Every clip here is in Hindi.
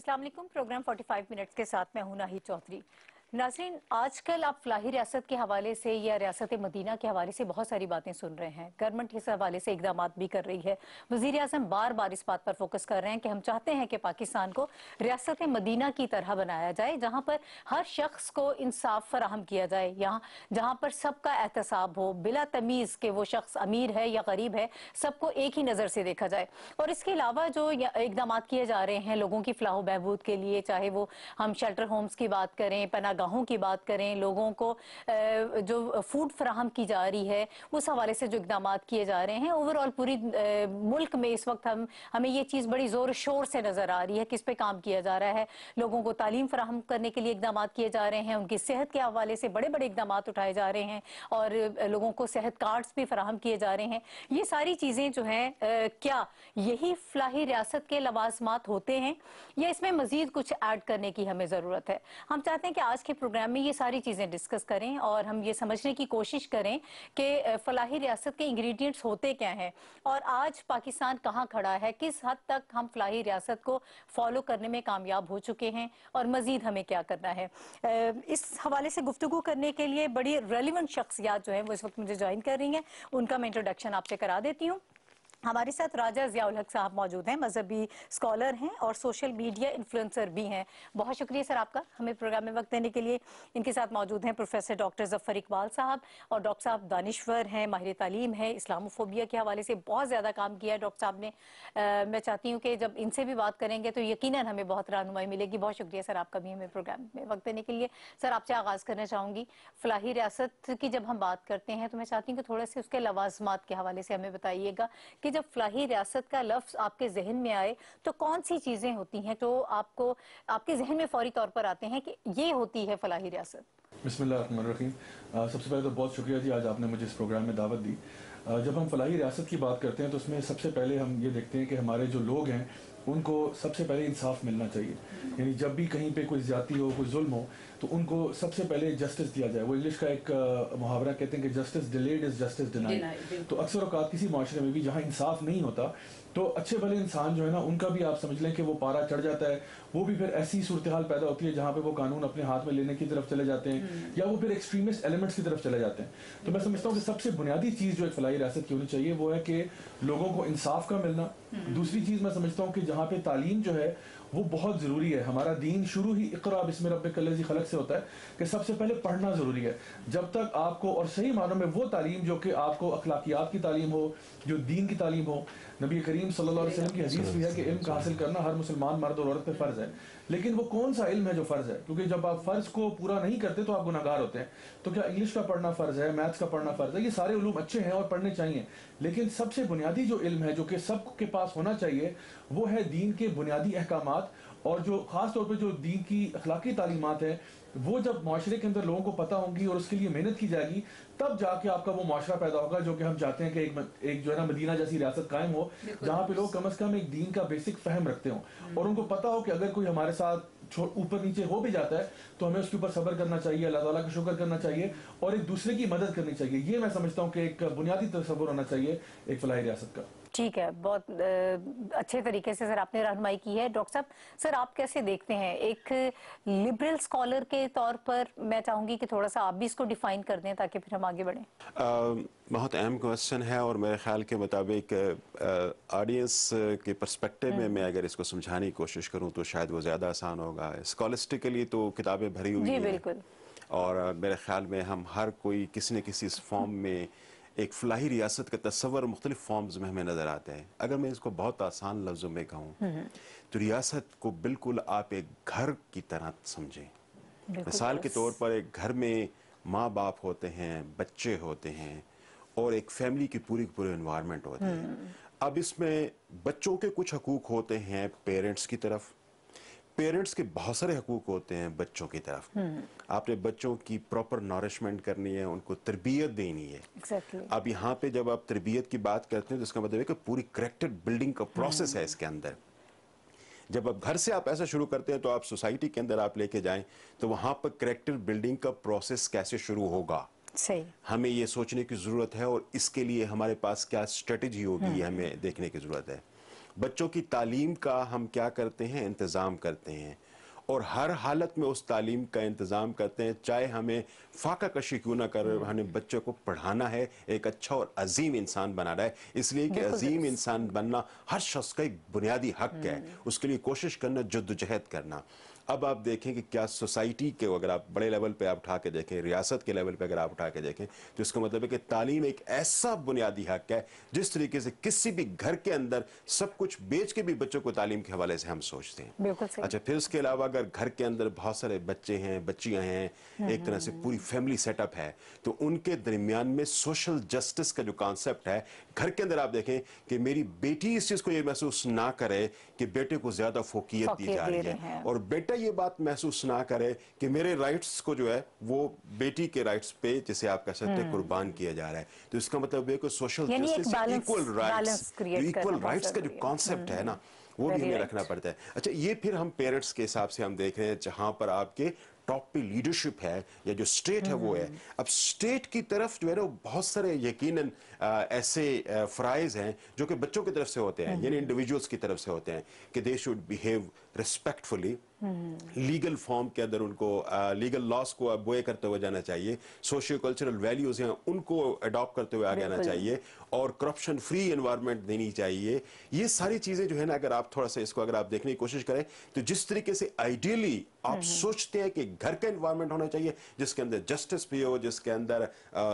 अस्सलाम प्रोग्राम 45 मिनट्स के साथ मैं हूं नाही चौधरी आज आजकल आप फलाही रियासत के हवाले से या रियासत मदीना के हवाले से बहुत सारी बातें सुन रहे हैं गवर्नमेंट इस हवाले से इकदाम भी कर रही है वजीर अजम बार बार इस बात पर फोकस कर रहे हैं कि हम चाहते हैं कि पाकिस्तान को रियासत मदीना की तरह बनाया जाए जहाँ पर हर शख्स को इंसाफ फराहम किया जाए यहाँ जहाँ पर सबका एहतसाब हो बिला तमीज़ के वो शख्स अमीर है या गरीब है सबको एक ही नज़र से देखा जाए और इसके अलावा जो इकदाम किए जा रहे हैं लोगों की फलाह बहबूद के लिए चाहे वो हम शेल्टर होम्स की बात करें पना जगहों की बात करें लोगों को जो फूड फ्राहम की जा रही है उस हवाले से जो इकदाम किए जा रहे हैं ओवरऑल पूरी मुल्क में इस वक्त हम हमें ये चीज़ बड़ी ज़ोर शोर से नज़र आ रही है किस पे काम किया जा रहा है लोगों को तालीम फ्राहम करने के लिए इकदाम किए जा रहे हैं उनकी सेहत के हवाले से बड़े बड़े इकदाम उठाए जा रहे हैं और लोगों को सेहत कार्ड्स भी फ्राहम किए जा रहे हैं ये सारी चीज़ें जो हैं क्या यही फलाही रियासत के लवाजमात होते हैं या इसमें मज़ीद कुछ ऐड करने की हमें ज़रूरत है हम चाहते हैं कि आज के प्रोग्राम में ये सारी चीज़ें डिस्कस करें और हम ये समझने की कोशिश करें कि फलाही रियासत के इंग्रेडिएंट्स होते क्या हैं और आज पाकिस्तान कहाँ खड़ा है किस हद तक हम फलाही रियासत को फॉलो करने में कामयाब हो चुके हैं और मज़ीद हमें क्या करना है इस हवाले से गुफ्तु करने के लिए बड़ी रेलिवेंट शख्सियात जो है वो इस वक्त मुझे ज्वाइन कर रही हैं उनका मैं इंट्रोडक्शन आपसे करा देती हूँ हमारे साथ राजा जियाउल हक साहब मौजूद हैं मजहबी स्कॉलर हैं और सोशल मीडिया इन्फ्लुएंसर भी हैं बहुत शुक्रिया सर आपका हमें प्रोग्राम में वक्त देने के लिए इनके साथ मौजूद हैं प्रोफेसर डॉक्टर जफर इकबाल साहब और डॉक्टर साहब दानश्वर हैं माहिर तालीम है इस्लामोफोबिया के हवाले से बहुत ज़्यादा काम किया है डॉक्टर साहब ने आ, मैं चाहती हूँ कि जब इनसे भी बात करेंगे तो यकीन हमें बहुत रहनुमाई मिलेगी बहुत शुक्रिया सर आपका भी हमें प्रोग्राम में वक्त देने के लिए सर आपसे आगाज़ करना चाहूँगी फलाही रियासत की जब हम बात करते हैं तो मैं चाहती हूँ कि थोड़ा से उसके लवाजमात के हवाले से हमें बताइएगा कि कि जब फलाही रियासत का लफ्ज आपके जहन में आए तो कौन सी चीजें होती हैं जो आपको आपके जहन में फौरी तौर पर आते हैं कि ये होती है फलाही रियासत बिस्मिल्लाम सबसे पहले तो बहुत शुक्रिया जी आज आपने मुझे इस प्रोग्राम में दावत दी जब हम फलाही रियासत की बात करते हैं तो उसमें सबसे पहले हम ये देखते हैं कि हमारे जो लोग हैं उनको सबसे पहले इंसाफ मिलना चाहिए यानी जब भी कहीं पे कोई ज्यादा हो कोई जुल्म हो तो उनको सबसे पहले जस्टिस दिया जाए वो इंग्लिश का एक मुहावरा कहते हैं कि justice delayed is justice denied तो अक्सर अवकात किसी माशरे में भी जहाँ इंसाफ नहीं होता तो अच्छे भले इंसान जो है ना उनका भी आप समझ लें कि वो पारा चढ़ जाता है वो भी फिर ऐसी सूरत हाल पैदा होती है जहाँ पे वो कानून अपने हाथ में लेने की तरफ चले जाते हैं हम्म। या वो फिर एक्सट्रीमिस्ट एलिमेंट्स की तरफ चले जाते हैं तो मैं समझता हूँ कि सबसे बुनियादी चीज़ जो एक फलाई रियासत की होनी चाहिए वो है कि लोगों को इंसाफ का मिलना हम्म। दूसरी चीज़ मैं समझता हूँ कि जहाँ पे तालीम जो है वो बहुत ज़रूरी है हमारा दीन शुरू ही इकरा इसमें रब कलजी खलक से होता है कि सबसे पहले पढ़ना ज़रूरी है जब तक आपको और सही मानों में वो तालीम जो कि आपको अखलाकियात की तालीम हो जो दीन की तालीम हो नबी करीम अलैहि वसल्लम की हदीस भी है कि इल्म हासिल करना हर मुसलमान मर्द और औरत पर फ़र्ज़ है लेकिन वो कौन सा इल्म है जो फ़र्ज़ है क्योंकि जब आप फ़र्ज़ को पूरा नहीं करते तो आप गुनागार होते हैं तो क्या इंग्लिश का पढ़ना फ़र्ज़ है मैथ्स का पढ़ना फ़र्ज़ है ये सारे उलूम अच्छे हैं और पढ़ने चाहिए लेकिन सबसे बुनियादी जो इल्म है जो कि सबके पास होना चाहिए वो है दीन के बुनियादी अहकाम और जो ख़ास तौर पे जो दीन की अखलाकी तालीमत है वो जब माशरे के अंदर लोगों को पता होंगी और उसके लिए मेहनत की जाएगी तब जाके आपका वो माशरा पैदा होगा जो कि हम चाहते हैं कि एक एक जो है ना मदीना जैसी रियासत कायम हो जहाँ पे लोग कम अज़ कम एक दीन का बेसिक फहम रखते हों हम्म। और उनको पता हो कि अगर कोई हमारे साथ ऊपर नीचे हो भी जाता है तो हमें उसके ऊपर सबर करना चाहिए अल्लाह ताला का शुक्र करना चाहिए और एक दूसरे की मदद करनी चाहिए ये मैं समझता हूँ कि एक बुनियादी तस्वर होना चाहिए एक फलाही रियासत का ठीक है बहुत अच्छे तरीके से सर आपने रहनुमाई की है डॉक्टर साहब सर आप कैसे देखते हैं एक लिबरल स्कॉलर के तौर पर मैं चाहूंगी कि थोड़ा सा आप भी इसको डिफाइन कर दें ताकि फिर हम आगे बढ़े बहुत अहम क्वेश्चन है और मेरे ख्याल के मुताबिक ऑडियंस के परस्पेक्टिव में हम्म। मैं अगर इसको समझाने की कोशिश करूँ तो शायद वो ज़्यादा आसान होगा स्कॉलिस्टिकली तो किताबें भरी हुई हैं बिल्कुल और मेरे ख्याल में हम हर कोई किसी न किसी फॉर्म में एक फलाही रियासत का तस्वर मुख्तलिफ फॉर्म्स में हमें नज़र आता है अगर मैं इसको बहुत आसान लफ्ज़ों में कहूँ हम्म। तो रियासत को बिल्कुल आप एक घर की तरह समझें मिसाल के तौर पर एक घर में माँ बाप होते हैं बच्चे होते हैं और एक फैमिली की पूरी पूरी इन्वायरमेंट होती है हम्म। अब इसमें बच्चों के कुछ हकूक होते हैं पेरेंट्स की तरफ पेरेंट्स के बहुत सारे हकूक होते हैं बच्चों की तरफ हम्म। आपने बच्चों की प्रॉपर नॉरिशमेंट करनी है उनको तरबियत देनी है exactly. अब यहाँ पे जब आप तरबियत की बात करते हैं तो इसका मतलब है कि पूरी करेक्टर बिल्डिंग का प्रोसेस है हम्म। इसके अंदर जब आप घर से आप ऐसा शुरू करते हैं तो आप सोसाइटी के अंदर आप लेके जाए तो वहां पर करेक्टर बिल्डिंग का प्रोसेस कैसे शुरू होगा सही हमें ये सोचने की ज़रूरत है और इसके लिए हमारे पास क्या स्ट्रेटेजी होगी हम्म। हमें देखने की ज़रूरत है बच्चों की तालीम का हम क्या करते हैं इंतज़ाम करते हैं और हर हालत में उस तालीम का इंतज़ाम करते हैं चाहे हमें फाका कशी क्यों ना कर हम्म। हमें बच्चों को पढ़ाना है एक अच्छा और अजीम इंसान बना रहा है इसलिए कि अजीम इंसान बनना हर शख्स का एक बुनियादी हक है हम्म। उसके लिए कोशिश करना जद्दोजहद करना अब आप देखें कि क्या सोसाइटी के अगर आप बड़े लेवल पे आप उठा के देखें रियासत के लेवल पे अगर आप उठा के देखें तो इसका मतलब है कि तालीम एक ऐसा बुनियादी हक है जिस तरीके से किसी भी घर के अंदर सब कुछ बेच के भी बच्चों को तालीम के हवाले से हम सोचते हैं अच्छा फिर उसके अलावा अगर घर के अंदर बहुत सारे बच्चे हैं बच्चियाँ हैं एक तरह से पूरी फैमिली सेटअप है तो उनके दरमियान में सोशल जस्टिस का जो कॉन्सेप्ट है घर के अंदर आप देखें कि मेरी बेटी इस चीज़ को ये महसूस ना करे कि बेटे को ज्यादा फोकियत दी जा रही है और बेटा ये बात महसूस ना करे कि मेरे राइट्स को जो है वो बेटी के राइट्स पे जिसे आप कह सकते हैं हम्म। कुर्बान किया जा रहा है तो इसका मतलब ये social justice equal rights equal rights का जो कॉन्सेप्ट है हम्म। ना वो भी हमें रखना पड़ता है अच्छा ये फिर हम पेरेंट्स के हिसाब से हम देख रहे हैं जहां पर आपके टॉप पे लीडरशिप है या जो स्टेट है वो है हम्म। अब स्टेट की तरफ जो है ना बहुत सारे यकीन ऐसे फ्राइज हैं जो कि बच्चों की तरफ से होते हैं हम्म। यानी इंडिविजुअल्स की तरफ से होते हैं कि they should behave respectfully hmm. Legal form के अंदर उनको लीगल लॉस को बोए करते हुए जाना चाहिए सोशियो कल्चरल वैल्यूज हैं उनको अडॉप्ट करते हुए आगे आना चाहिए और करप्शन फ्री एनवायरनमेंट देनी चाहिए ये सारी चीजें जो है ना अगर आप थोड़ा सा इसको अगर आप देखने की कोशिश करें तो जिस तरीके से आइडियली आप हम्म। सोचते हैं कि घर का इन्वायरमेंट होना चाहिए जिसके अंदर जस्टिस भी हो जिसके अंदर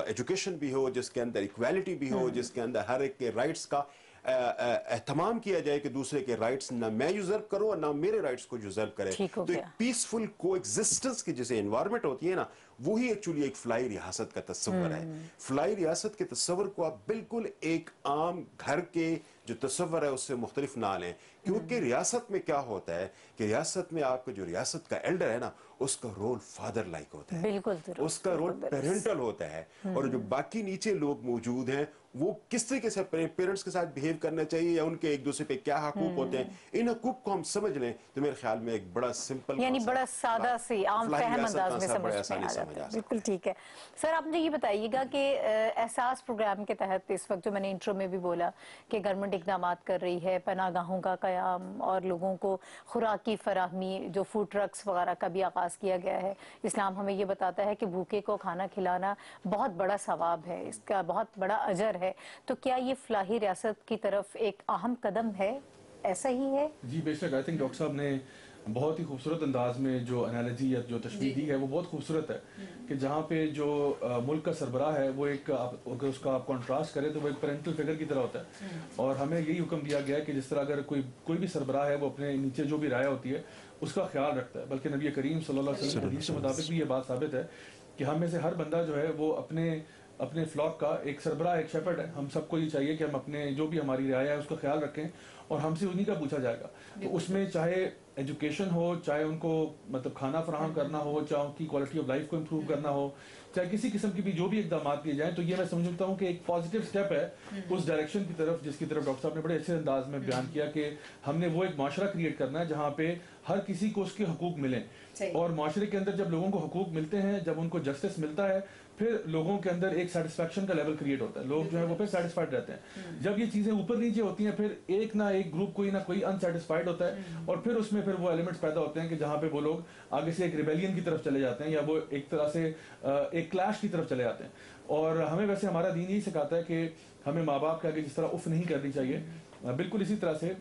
एजुकेशन भी हो जिसके अंदर इक्वालिटी भी हो हम्म। जिसके अंदर हर एक के राइट्स का एहतमाम किया जाए कि दूसरे के राइट्स ना मैं यूजर्व करूँ और ना मेरे राइट्स को यूजर्व करें तो एक पीसफुल को एग्जिस्टेंस की जैसे इन्वायरमेंट होती है ना वही एक्चुअली एक फ्लाई रियासत का तस्वर है फ्लाई हम्म। रियासत के तस्वर को आप बिल्कुल एक आम घर के जो तस्वर है उससे मुख्तलिफ ना लें क्योंकि हम्म। रियासत में क्या होता है कि रियासत में आपका जो रियासत का एल्डर है ना उसका रोल फादर लाइक होता है बिल्कुल उसका रोल पेरेंटल होता है और जो हम्म। बाकी नीचे लोग मौजूद हैं वो किस तरीके से अपने पेरेंट्स के साथ बिहेव करना चाहिए या उनके एक दूसरे पे क्या हकूक हम्म। होते हैं इन हकूक को हम समझ लें तो मेरे ख्याल में एक बड़ा सिंपल यानी बड़ा सादा सी आम फहम अंदाज में समझ में आ जाता है बिल्कुल ठीक है सर आप मुझे ये बताइएगा कि एहसास प्रोग्राम के तहत इस वक्त जो मैंने इंटरव्यू में भी बोला कि गवर्नमेंट इकदाम कर रही है पनागाहों का क्याम और लोगों को खुराक की फराहमी जो फूड ट्रक्स वगैरह का भी आगाज़ किया गया है इस्लाम हमें ये बताता है कि भूखे को खाना खिलाना बहुत बड़ा सवाब है इसका बहुत बड़ा अजर है है तो क्या ये फलाही रियासत की तरफ एक अहम कदम है ऐसा ही है जी बेशक आई थिंक डॉक्टर साहब ने बहुत ही खूबसूरत अंदाज में जो एनालॉजी या जो तस्वीर दी है वो बहुत खूबसूरत है हम्म। कि जहाँ पे जो आ, मुल्क का सरबराह है वो एक अगर उसका आप कॉन्ट्रास्ट करें तो वो एक पेरेंटल फिगर की तरह होता है हम्म। और हमें यही हुक्म दिया गया है कि जिस तरह अगर कोई कोई भी सरबराह है वो अपने नीचे जो भी राय होती है उसका ख्याल रखता है बल्कि नबी करीम सल्लल्लाहु अलैहि वसल्लम के मुताबिक भी ये बात साबित है कि हमें से हर बंदा जो है वो अपने अपने फ्लॉक का एक सरबरा एक शेफर्ड है हम सबको ये चाहिए कि हम अपने जो भी हमारी रियाया है उसका ख्याल रखें और हमसे उन्हीं का पूछा जाएगा तो उसमें चाहे एजुकेशन हो चाहे उनको मतलब खाना फराहम हाँ। करना हो चाहे उनकी क्वालिटी ऑफ लाइफ को इम्प्रूव हाँ। करना हो चाहे किसी किस्म की भी जो भी इकदाम किए जाए तो ये मैं समझता हूँ कि एक पॉजिटिव स्टेप है हम्म। उस डायरेक्शन की तरफ जिसकी तरफ डॉक्टर साहब ने बड़े अच्छे अंदाज में बयान हम्म। किया कि हमने वो एक माशरा क्रिएट करना है जहाँ पे हर किसी को उसके हकूक मिले और माशरे के अंदर जब लोगों को हकूक मिलते हैं जब उनको जस्टिस मिलता है फिर लोगों के अंदर एक सेटिस्फेक्शन का लेवल क्रिएट होता है लोग जो है वो फिर सेटिस्फाइड रहते हैं हम्म। जब ये चीजें ऊपर नीचे होती हैं फिर एक ना एक ग्रुप कोई ना कोई अनसेटिस्फाइड होता है हम्म। और फिर उसमें फिर वो एलिमेंट्स पैदा होते हैं कि जहां पे वो लोग आगे से एक रिबेलियन की तरफ चले जाते हैं या वो एक तरह से एक क्लैश की तरफ चले जाते हैं और हमें वैसे हमारा दीन यही सिखाता है कि हमें माँ बाप के आगे जिस तरह उफ नहीं करनी चाहिए हम्म। बिल्कुल इसी तरह से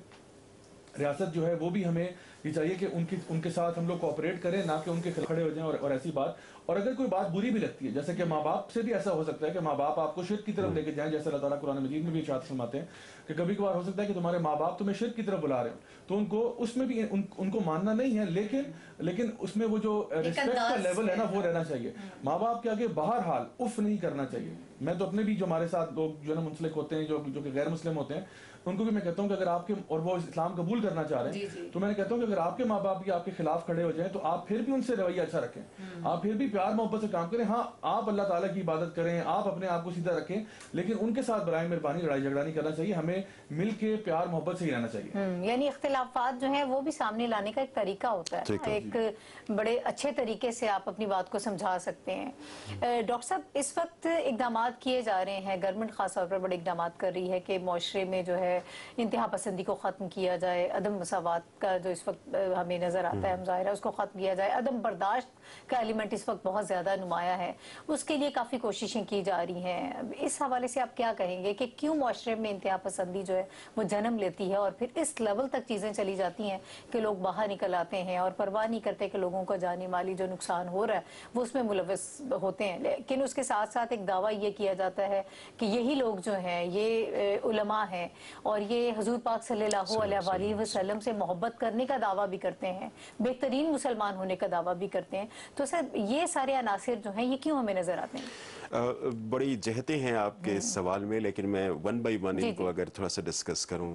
रियासत जो है वो भी हमें ये चाहिए कि उनकी उनके साथ हम लोग कोऑपरेट करें ना कि उनके खड़े हो जाएं और, और ऐसी बात और अगर कोई बात बुरी भी लगती है जैसे कि माँ बाप से भी ऐसा हो सकता है कि माँ बाप आपको शिरक की तरफ हम्म। लेके जाएं जैसे अल्लाह ताला कुरान मजीद में भी इशाद फरमाते हैं कि कभी कभार हो सकता है कि तुम्हारे माँ बाप तुम्हें शिरक की तरफ बुला रहे हो तो उनको उसमें भी उन, उनको मानना नहीं है लेकिन लेकिन उसमें वो जो रिस्पेक्ट का लेवल है ना वो रहना चाहिए हम्म। माँ बाप के आगे बाहर हाल उफ नहीं करना चाहिए मैं तो अपने भी जो हमारे साथ लोग जो है ना मुंसलिक होते हैं जो जो कि गैर मुस्लिम होते हैं उनको भी मैं कहता हूँ कि अगर आपके और वो इस्लाम कबूल करना चाह रहे हैं तो मैं कहता हूँ कि अगर आपके माँ बाप भी आपके खिलाफ खड़े हो जाए तो आप फिर भी उनसे रवैया अच्छा रखें हम्म। आप फिर भी प्यार मोहब्बत से काम करें हाँ आप अल्लाह ताला की इबादत करें आप अपने आप को सीधा रखें लेकिन उनके साथ बरए मेहरबानी लड़ाई झगड़ा नहीं करना चाहिए हमें मिल के प्यार मोहब्बत से ही रहना चाहिए हम्म, यानी इख्तलाफात जो है वो भी सामने लाने का एक तरीका होता है एक बड़े अच्छे तरीके से आप अपनी बात को समझा सकते हैं डॉक्टर साहब इस वक्त इकदाम किए जा रहे हैं गवर्नमेंट खासतौर पर बड़े इकदाम कर रही है कि माशरे में जो है जाए इंतहा पसंदी को ख़त्म किया जाए अदम मसावत का जो इस वक्त हमें नज़र आता है मुजाहरा हम्म। उसको ख़त्म किया जाए अदम बर्दाश्त का एलिमेंट इस वक्त बहुत ज़्यादा नुमाया है उसके लिए काफ़ी कोशिशें की जा रही हैं इस हवाले से आप क्या कहेंगे कि क्यों माशरे में इंतहा पसंदी जो है वो जन्म लेती है और फिर इस लेवल तक चीज़ें चली जाती हैं कि लोग बाहर निकल आते हैं और परवाह नहीं करते कि लोगों को जाने माली जो नुकसान हो रहा है वो उसमें मुलवस होते हैं लेकिन उसके साथ साथ एक दावा यह किया जाता है कि यही लोग जो हैं ये उलमा हैं और ये हजूर पाक सल्लाम से मोहब्बत करने का दावा भी करते हैं बेहतरीन मुसलमान होने का दावा भी करते हैं तो सर ये सारे अनासर जो हैं ये क्यों हमें नज़र आते हैं बड़ी जहते हैं आपके इस हम्म। सवाल में लेकिन मैं वन बाई वन इनको अगर थोड़ा सा डिस्कस करूँ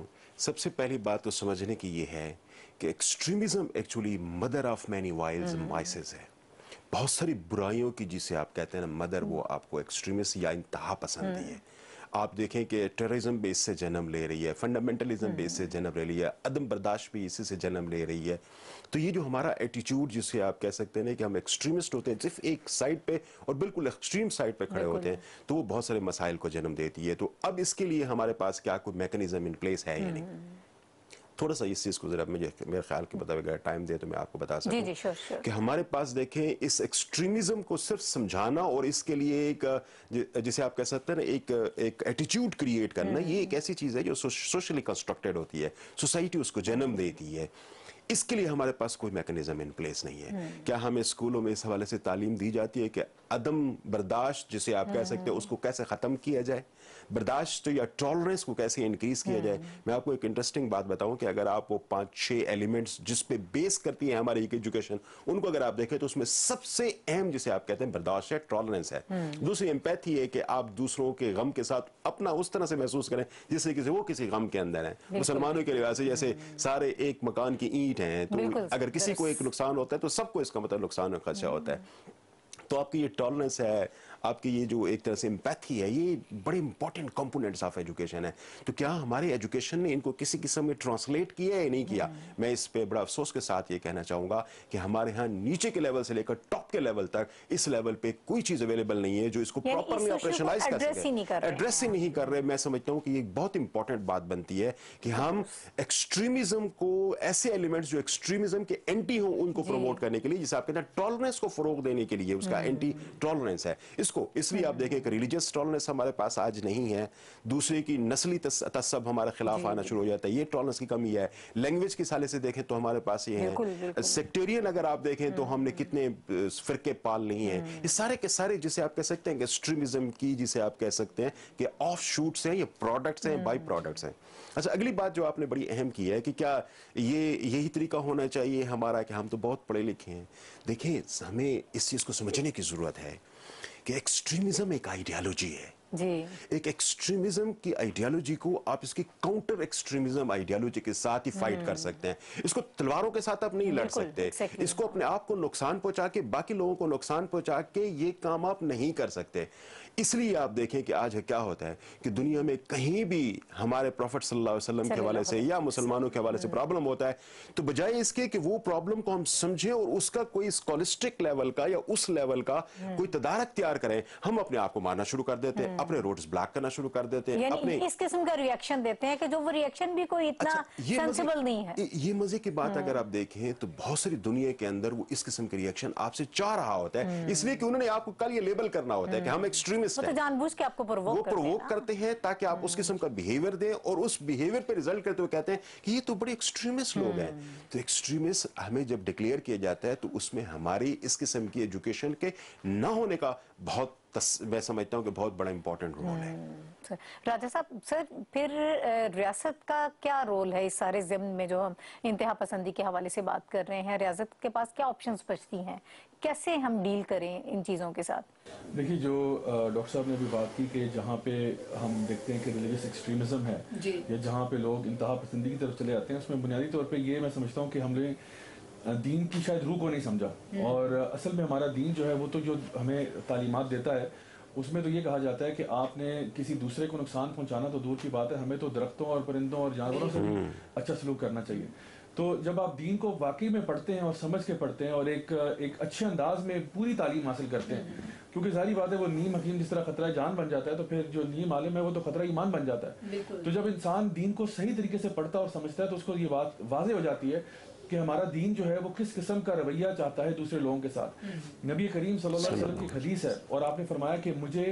सबसे पहली बात तो समझने की ये है कि extremism actually mother of many wiles vices है बहुत सारी बुराइयों की जिसे आप कहते हैं ना मदर वो हम्म। आपको एक्सट्रीमिस्ट या इंतहा पसंद हम्म। नहीं है आप देखें कि टेररिज्म बेस से जन्म ले रही है फंडामेंटलिज्म बेस से जन्म ले रही है अदम बर्दाश्त भी इसी से जन्म ले रही है तो ये जो हमारा एटीट्यूड जिसे आप कह सकते हैं कि हम एक्सट्रीमिस्ट होते हैं सिर्फ एक साइड पे और बिल्कुल एक्सट्रीम साइड पे खड़े होते हैं तो वो बहुत सारे मसाइल को जन्म देती है तो अब इसके लिए हमारे पास क्या कोई मैकेनिज्म इन प्लेस है या नहीं हम्म। थोड़ा सा इस चीज़ को ज़रा मुझे मेरे ख्याल के मुताबिक अगर टाइम दे तो मैं आपको बता सकूं कि हमारे पास देखें इस एक्सट्रीमिज़्म को सिर्फ समझाना और इसके लिए एक जिसे आप कह सकते हैं ना एक एक एटीट्यूड क्रिएट करना हम्म। ये एक ऐसी चीज़ है जो सोशली कंस्ट्रक्टेड होती है सोसाइटी उसको जन्म देती है इसके लिए हमारे पास कोई मैकेनिज्म इन प्लेस नहीं है हम्म। क्या हमें स्कूलों में इस हवाले से तालीम दी जाती है कि अदम बर्दाश्त जिसे आप कह हम्म। सकते हैं उसको कैसे ख़त्म किया जाए बर्दाश्त या टॉलरेंस को कैसे इंक्रीज किया जाए हम्म। मैं आपको एक इंटरेस्टिंग बात बताऊं कि अगर आप वो पांच छह एलिमेंट्स जिस पे बेस करती है हमारी एजुकेशन उनको अगर आप देखें तो उसमें सबसे अहम जिसे आप कहते हैं बर्दाश्त है टॉलरेंस हम्म। है दूसरी एम्पैथी है कि आप दूसरों के गम के साथ अपना उस तरह से महसूस करें जिस तरीके से वो किसी गम के अंदर है मुसलमानों के लिहाज से जैसे हम्म। सारे एक मकान की ईट है तो अगर किसी को एक नुकसान होता है तो सबको इसका मतलब नुकसान और खर्चा होता है तो आपकी ये टॉलरेंस है आपकी ये जो एक तरह से एम्पैथी है ये बड़े इंपॉर्टेंट कंपोनेंट्स ऑफ एजुकेशन है तो क्या हमारे एजुकेशन ने इनको किसी किस्म में ट्रांसलेट किया या नहीं किया मैं इस पर बड़ा अफसोस के साथ ये कहना चाहूँगा कि हमारे यहाँ नीचे के लेवल से लेकर टॉप के लेवल तक इस लेवल पर कोई चीज़ अवेलेबल नहीं है जो इसको प्रॉपरली ऑपरेशनलाइज कर एड्रेस ही हाँ। नहीं कर रहे मैं समझता हूँ कि ये बहुत इंपॉर्टेंट बात बनती है कि हम एक्सट्रीमिज्म को ऐसे एलिमेंट्स जो एक्सट्रीमिज्म के एंटी हो उनको प्रमोट करने के लिए जिसे आप कहते हैं टॉलरेंस को फरोग देने के लिए उसका एंटी हम्म। टॉलरेंस है इस किसको इसलिए आप देखें कि रिलीजियस टॉलरेंस हमारे पास आज नहीं है दूसरे की नस्ली तस्ब हमारे खिलाफ आना शुरू हो जाता है ये टॉलरेंस की कमी है लैंग्वेज के साले से देखें तो हमारे पास ये है सेक्टेरियन अगर आप देखें तो हम्म। हमने कितने फिरके पाल लिए हैं इस हम्म। सारे के सारे जिसे आप कह सकते हैं एक्सट्रीमिज्म की जिसे आप कह सकते हैं कि ऑफ शूट्स हैं ये प्रोडक्ट्स हैं बाई हम्म। प्रोडक्ट्स हैं अच्छा अगली बात जो आपने बड़ी अहम की है कि क्या ये यही तरीका होना चाहिए हमारा कि हम तो बहुत पढ़े लिखे हैं देखिए हमें इस चीज़ को समझने की ज़रूरत है कि एक्सट्रीमिज्म एक आइडियालॉजी है एक एक्सट्रीमिज्म की आइडियोलॉजी को आप इसकी काउंटर एक्सट्रीमिज्म आइडियोलॉजी के साथ ही फाइट कर हम्म। सकते हैं इसको तलवारों के साथ आप नहीं लड़ सकते exactly. इसको अपने आप को नुकसान पहुंचा के बाकी लोगों को नुकसान पहुंचा के ये काम आप नहीं कर सकते इसलिए आप देखें कि आज क्या होता है कि दुनिया में कहीं भी हमारे प्रॉफिट सल्लाम के हवाले से या मुसलमानों के हवाले से प्रॉब्लम हम्म। होता है तो बजाय इसके कि वो प्रॉब्लम को हम समझें और उसका कोई स्कॉलिस्टिक लेवल का या उस लेवल का हम्म। कोई तदारक तैयार करें हम अपने आप को मारना शुरू कर देते हैं अपने रोड्स ब्लॉक करना शुरू कर देते हैं अपने इस किस्म का रिएक्शन देते हैं कि जो वो रिएक्शन भी कोई इतना अच्छा, सेंसिबल नहीं है ये मजे की बात हम्म। अगर आप देखें तो बहुत सारी दुनिया के अंदर वो इस किस्म के रिएक्शन आपसे चाह रहा होता है हम्म। इसलिए कि उन्होंने आपको कल ये लेबल करना होता है कि हम एक्सट्रीमिस्ट हम्म। तो जानबूझ के आपको वो प्रोवोक करते हैं ताकि आप उस किस्म का बिहेवियर दें और उस बिहेवियर पर रिजल्ट करते हुए कहते हैं कि ये तो बड़े एक्सट्रीमिस्ट लोग हैं तो एक्सट्रीमिस्ट हमें जब डिक्लेयर किया जाता है तो उसमें हमारी इस किस्म की एजुकेशन के ना होने का बहुत मैं समझता हूँ कि बहुत बड़ा इम्पोर्टेंट रोल है हम्म, राजा साहब सर फिर रियासत का क्या रोल है इस सारे जिम्न में जो हम इंतहा पसंदी के हवाले से बात कर रहे हैं रियासत के पास क्या ऑप्शंस बचती हैं कैसे हम डील करें इन चीज़ों के साथ देखिए जो डॉक्टर साहब ने भी बात की कि जहाँ पे हम देखते हैं कि रिलीजियस एक्सट्रीमिज्म है या जहाँ पे लोग इंतहा पसंदी की तरफ चले जाते हैं उसमें बुनियादी तौर पर ये मैं समझता हूँ कि हमने दीन की शायद रूह को नहीं समझा हम्म। और असल में हमारा दीन जो है वो तो जो हमें तालीमत देता है उसमें तो ये कहा जाता है कि आपने किसी दूसरे को नुकसान पहुंचाना तो दूर की बात है हमें तो दरख्तों और परिंदों और जानवरों से भी हम्म। अच्छा सलूक करना चाहिए तो जब आप दीन को वाकई में पढ़ते हैं और समझ के पढ़ते हैं और एक एक अच्छे अंदाज में पूरी तालीम हासिल करते हैं हम्म। क्योंकि सारी बात है वो नीम हकीम जिस तरह खतरा जान बन जाता है तो फिर जो नीम आलिम है वो तो खतरा ईमान बन जाता है तो जब इंसान दीन को सही तरीके से पढ़ता और समझता है तो उसको ये बात वाजे हो जाती है कि हमारा दीन जो है वो किस किस्म का रवैया चाहता है दूसरे लोगों के साथ हम्म। नबी करीम सल्लल्लाहु अलैहि वसल्लम की हदीस है और आपने फरमाया कि मुझे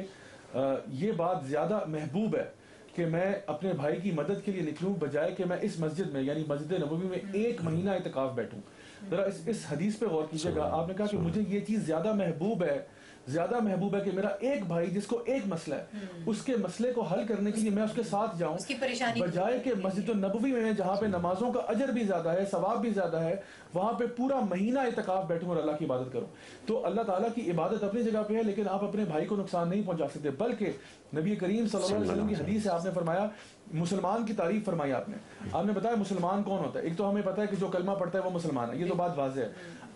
ये बात ज़्यादा महबूब है कि मैं अपने भाई की मदद के लिए निकलूं बजाय कि मैं इस मस्जिद में यानी मस्जिद नबी में हम्म। एक महीना इतकाफ़ बैठूं ज़रा इस इस हदीस पे गौर कीजिएगा आपने कहा कि मुझे ये चीज़ ज़्यादा महबूब है ज्यादा महबूब है कि मेरा एक भाई जिसको एक मसला है हम्म। उसके मसले को हल करने के लिए मैं उसके साथ जाऊँ बजाय के मस्जिद नबवी में जहाँ पे नमाजों का अजर भी ज्यादा है सवाब भी ज्यादा है वहाँ पे पूरा महीना इतकाफ बैठू और अल्लाह की इबादत करूँ तो अल्लाह तला की इबादत अपनी जगह पे है लेकिन आप अपने भाई को नुकसान नहीं पहुंचा सकते बल्कि नबी करीम सल्लम की हदीस से आपने फरमाया मुसलमान की तारीफ फरमाई आपने आपने बताया मुसलमान कौन होता है एक तो हमें पता है कि जो कलमा पढ़ता है वो मुसलमान है ये तो बात वाज है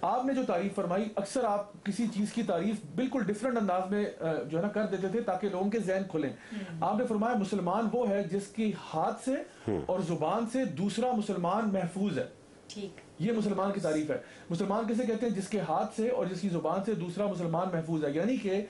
आपने जो तारीफ फरमाई अक्सर आप किसी चीज की तारीफ बिल्कुल डिफरेंट अंदाज में जो है ना कर देते थे ताकि लोगों के जहन खुलें हम्म। आपने फरमाया मुसलमान वो है जिसकी हाथ से हम्म। और जुबान से दूसरा मुसलमान महफूज है ठीक ये मुसलमान की तारीफ है मुसलमान किसे कहते हैं जिसके हाथ से और जिसकी जुबान से दूसरा मुसलमान महफूज है यानी कि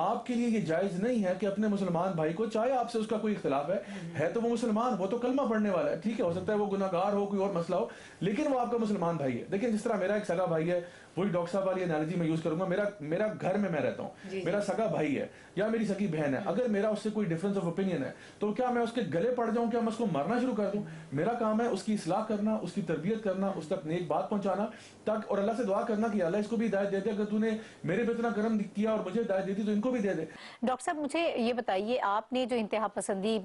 आपके लिए ये जायज़ नहीं है कि अपने मुसलमान भाई को चाहे आपसे उसका कोई इख्तलाफ है है तो वो मुसलमान वो तो कलमा पढ़ने वाला है ठीक है हो सकता है वो गुनागार हो कोई और मसला हो लेकिन वो आपका मुसलमान भाई है देखिए जिस तरह मेरा एक सगा भाई है वही डॉक्टर साहब वाली एनालॉजी मैं यूज करूंगा मेरा मेरा घर में मैं रहता हूँ मेरा सगा भाई है या मेरी सगी बहन है हम्म। अगर मेरा उससे कोई डिफरेंस ऑफ ओपिनियन है तो क्या मैं उसके गले पड़ जाऊं क्या मैं उसको मारना शुरू कर दूं मेरा काम है उसकी इसलाह करना उसकी तरबियत करना उस तक नेक बात पहुंचाना तक और अल्लाह से दुआ करना कि अल्लाह इसको भी हिदायत दे दे अगर तूने मेरे पे इतना गर्म किया और मुझे हिदायत दे दी तो इनको भी दे दे डॉक्टर साहब मुझे ये बताइए आपने जो इंतहा पसंदी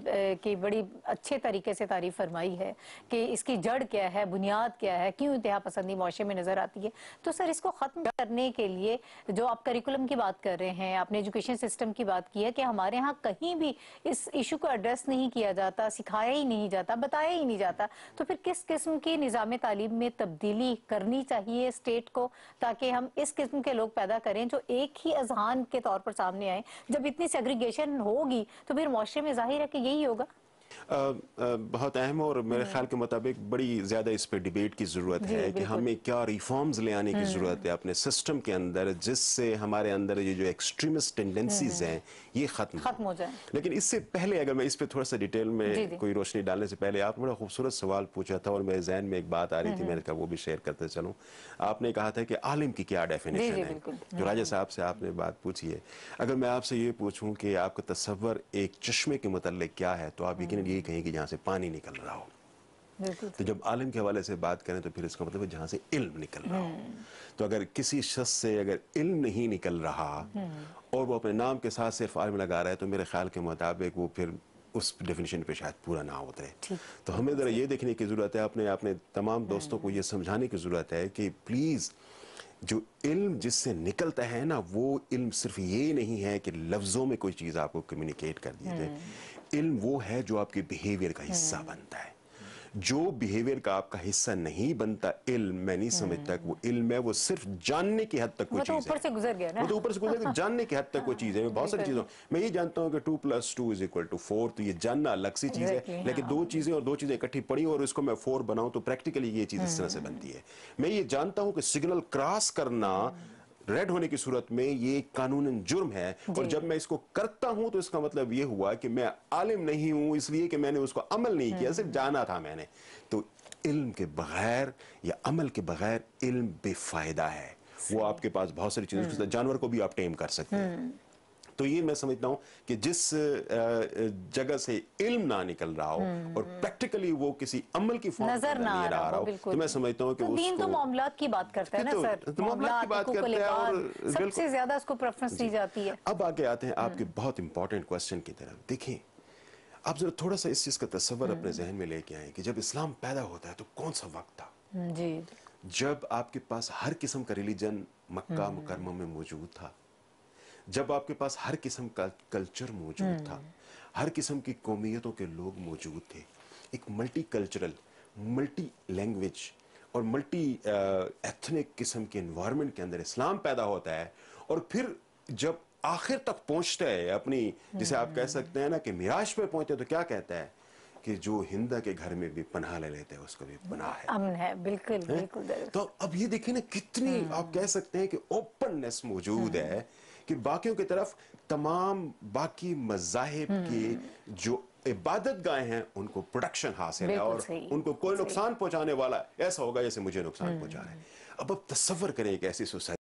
की बड़ी अच्छे तरीके से तारीफ फरमाई है कि इसकी जड़ क्या है बुनियाद क्या है क्यों इंतहा पसंदी मुआशे में नजर आती है तो सर इसको खत्म करने के लिए जो आप करिकुलम की बात कर रहे हैं आपने एजुकेशन सिस्टम की बात की है कि हमारे यहाँ कहीं भी इस इशू को एड्रेस नहीं किया जाता सिखाया ही नहीं जाता बताया ही नहीं जाता तो फिर किस किस्म की निज़ाम तालीम में तब्दीली करनी चाहिए स्टेट को ताकि हम इस किस्म के लोग पैदा करें जो एक ही अजहान के तौर पर सामने आए जब इतनी सेग्रीगेशन होगी तो फिर माशरे में जाहिर है कि यही होगा आ, आ, बहुत अहम और मेरे हाँ। ख्याल के मुताबिक बड़ी ज़्यादा इस पर डिबेट की ज़रूरत है कि हमें क्या रिफॉर्म्स ले आने की हाँ। ज़रूरत है अपने सिस्टम के अंदर जिससे हमारे अंदर ये जो एक्सट्रीमिस्ट टेंडेंसीज हाँ, हैं ये ख़त्म खत्म हो जाए लेकिन इससे पहले अगर मैं इस पर थोड़ा सा डिटेल में कोई रोशनी डालने से पहले आपने बड़ा खूबसूरत सवाल पूछा था और मेरे जहन में एक बात आ रही थी मैंने कहा वो भी शेयर करते चलूँ आपने कहा था कि आलिम की क्या डेफिनेशन है जो राजा साहब से आपने बात पूछी है अगर मैं आपसे ये पूछूँ कि आपका तस्वर एक चश्मे के मुतल क्या है तो आप यकीन डेफिनेटली यही कहें कि जहाँ से पानी निकल रहा हो तो जब आलम के हवाले से बात करें तो फिर इसका मतलब है जहाँ से इल्म निकल रहा हो तो अगर किसी शख्स से अगर इल्म नहीं निकल रहा और वो अपने नाम के साथ सिर्फ आलम लगा रहा है तो मेरे ख्याल के मुताबिक वो फिर उस डेफिनेशन पे शायद पूरा ना उतरे तो हमें ज़रा ये देखने की ज़रूरत है अपने अपने तमाम दोस्तों को ये समझाने की ज़रूरत है कि प्लीज़ जो इल्म जिससे निकलता है ना वो इल्म सिर्फ ये नहीं है कि लफ्ज़ों में कोई चीज़ आपको कम्युनिकेट कर दी जाए इल्म वो है जो आपके बिहेवियर का हिस्सा हम्म। बनता है जो बिहेवियर का आपका हिस्सा नहीं बनता इल्म मैं नहीं समझता वो हम्म। इल्म है वो सिर्फ जानने की हद तक कोई तो चीज़ ऊपर से गुजर गया ना वो तो ऊपर से गुजर गया जानने की हद तक कोई हाँ, चीज़ है मैं बहुत सारी चीज़ों मैं ये जानता हूँ कि two plus two is equal to four तो ये जानना अलग सी चीज़ है लेकिन हाँ। दो चीज़ें और दो चीज़ें इकट्ठी पड़ी और इसको मैं फोर बनाऊँ तो प्रैक्टिकली ये चीज़ इस तरह से हम्म। बनती है मैं ये जानता हूँ कि सिग्नल क्रॉस करना रेड होने की सूरत में ये कानून जुर्म है और जब मैं इसको करता हूं तो इसका मतलब ये हुआ कि मैं आलिम नहीं हूं इसलिए कि मैंने उसको अमल नहीं किया हाँ। सिर्फ जाना था मैंने तो इल्म के बगैर या अमल के बगैर इल्म बेफायदा है वो आपके पास बहुत सारी चीज़ें हाँ। जानवर को भी आप टेम कर सकते हैं हाँ। तो ये मैं समझता हूँ कि जिस जगह से इल्म ना निकल रहा हो हम्म, और हम्म। प्रैक्टिकली वो किसी अमल की फॉर्म नजर ना आ रहा हो तो मैं समझता हूँ तो, तो मामला की बात करता है ना तो सर तो बात और सबसे ज्यादा उसको प्रेफरेंस दी जाती है अब आगे आते हैं आपके हम्म। बहुत इंपॉर्टेंट क्वेश्चन की तरफ देखिए आप जरा थोड़ा सा इस चीज का तस्वर अपने जहन में लेके आए कि जब इस्लाम पैदा होता है तो कौन सा वक्त था जी जब आपके पास हर किस्म का रिलीजन मक्का मुकरमा में मौजूद था जब आपके पास हर किस्म का कल्चर मौजूद हम्म। था हर किस्म की कौमियतों के लोग मौजूद थे एक मल्टी कल्चरल मल्टी लैंग्वेज और मल्टी एथनिक किस्म के इन्वायरमेंट के अंदर इस्लाम पैदा होता है और फिर जब आखिर तक पहुंचता है अपनी जिसे आप कह हम्म। सकते हैं ना कि मिराज पे पहुंचते तो क्या कहता है कि जो हिंदा के घर में भी पनाह ले लेते हैं उसको भी पनाह है अमन है बिल्कुल है? बिल्कुल तो अब ये देखिए ना कितनी आप हम्म। कह सकते हैं कि ओपननेस मौजूद है कि बाकियों की तरफ तमाम बाकी मजाहब हम्म। के जो इबादत गाय हैं उनको प्रोडक्शन हासिल है और उनको कोई नुकसान पहुंचाने वाला ऐसा होगा जैसे मुझे नुकसान हम्म। पहुंचा रहा है अब अब तस्वर करें एक ऐसी सोसाइटी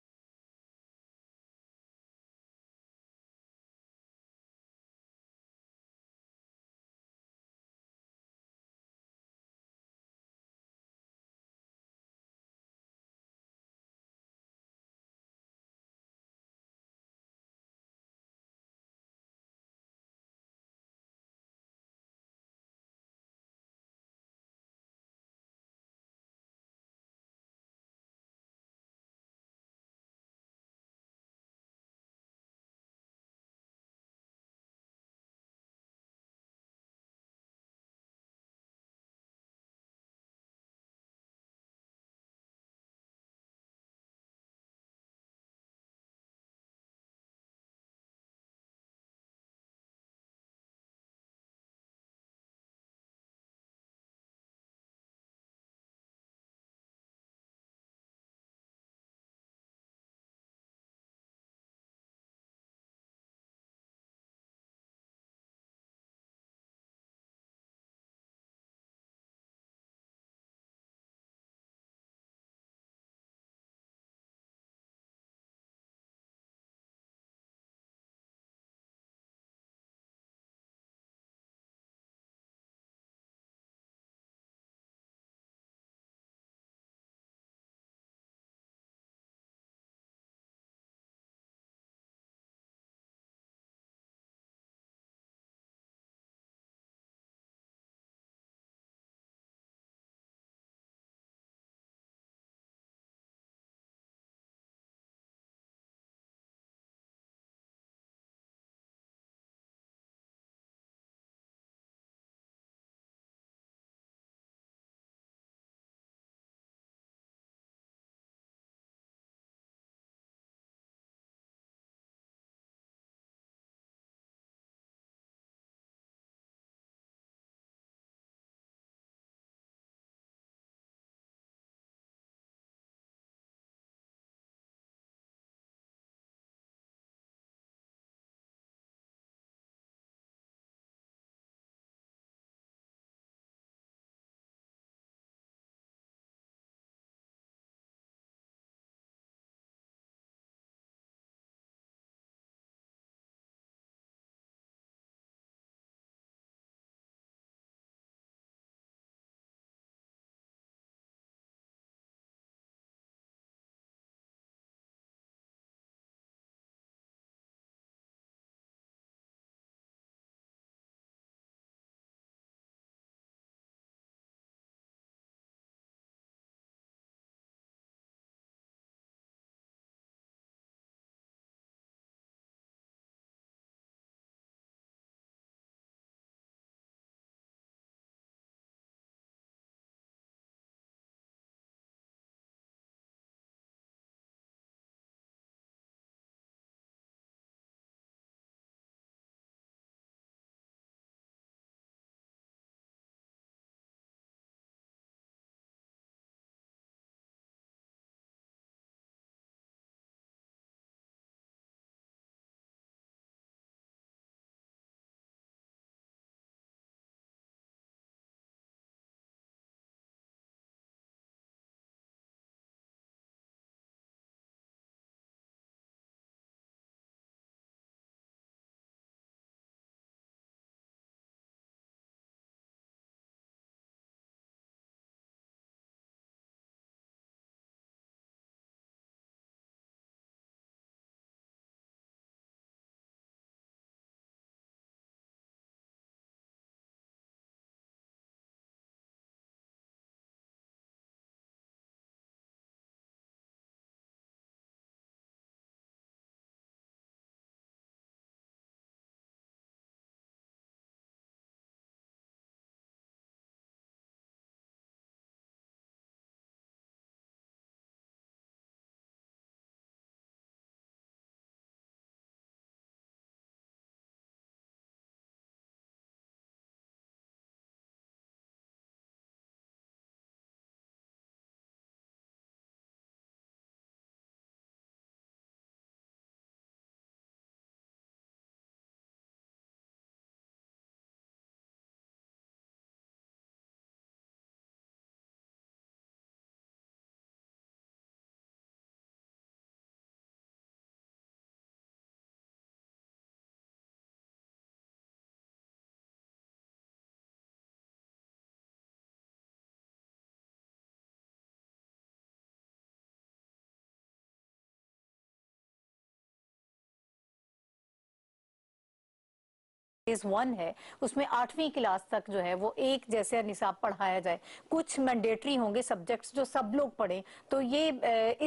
फेज वन है उसमें आठवीं क्लास तक जो है वो एक जैसे निसाब पढ़ाया जाए कुछ मैंडेटरी होंगे सब्जेक्ट्स जो सब लोग पढ़े तो ये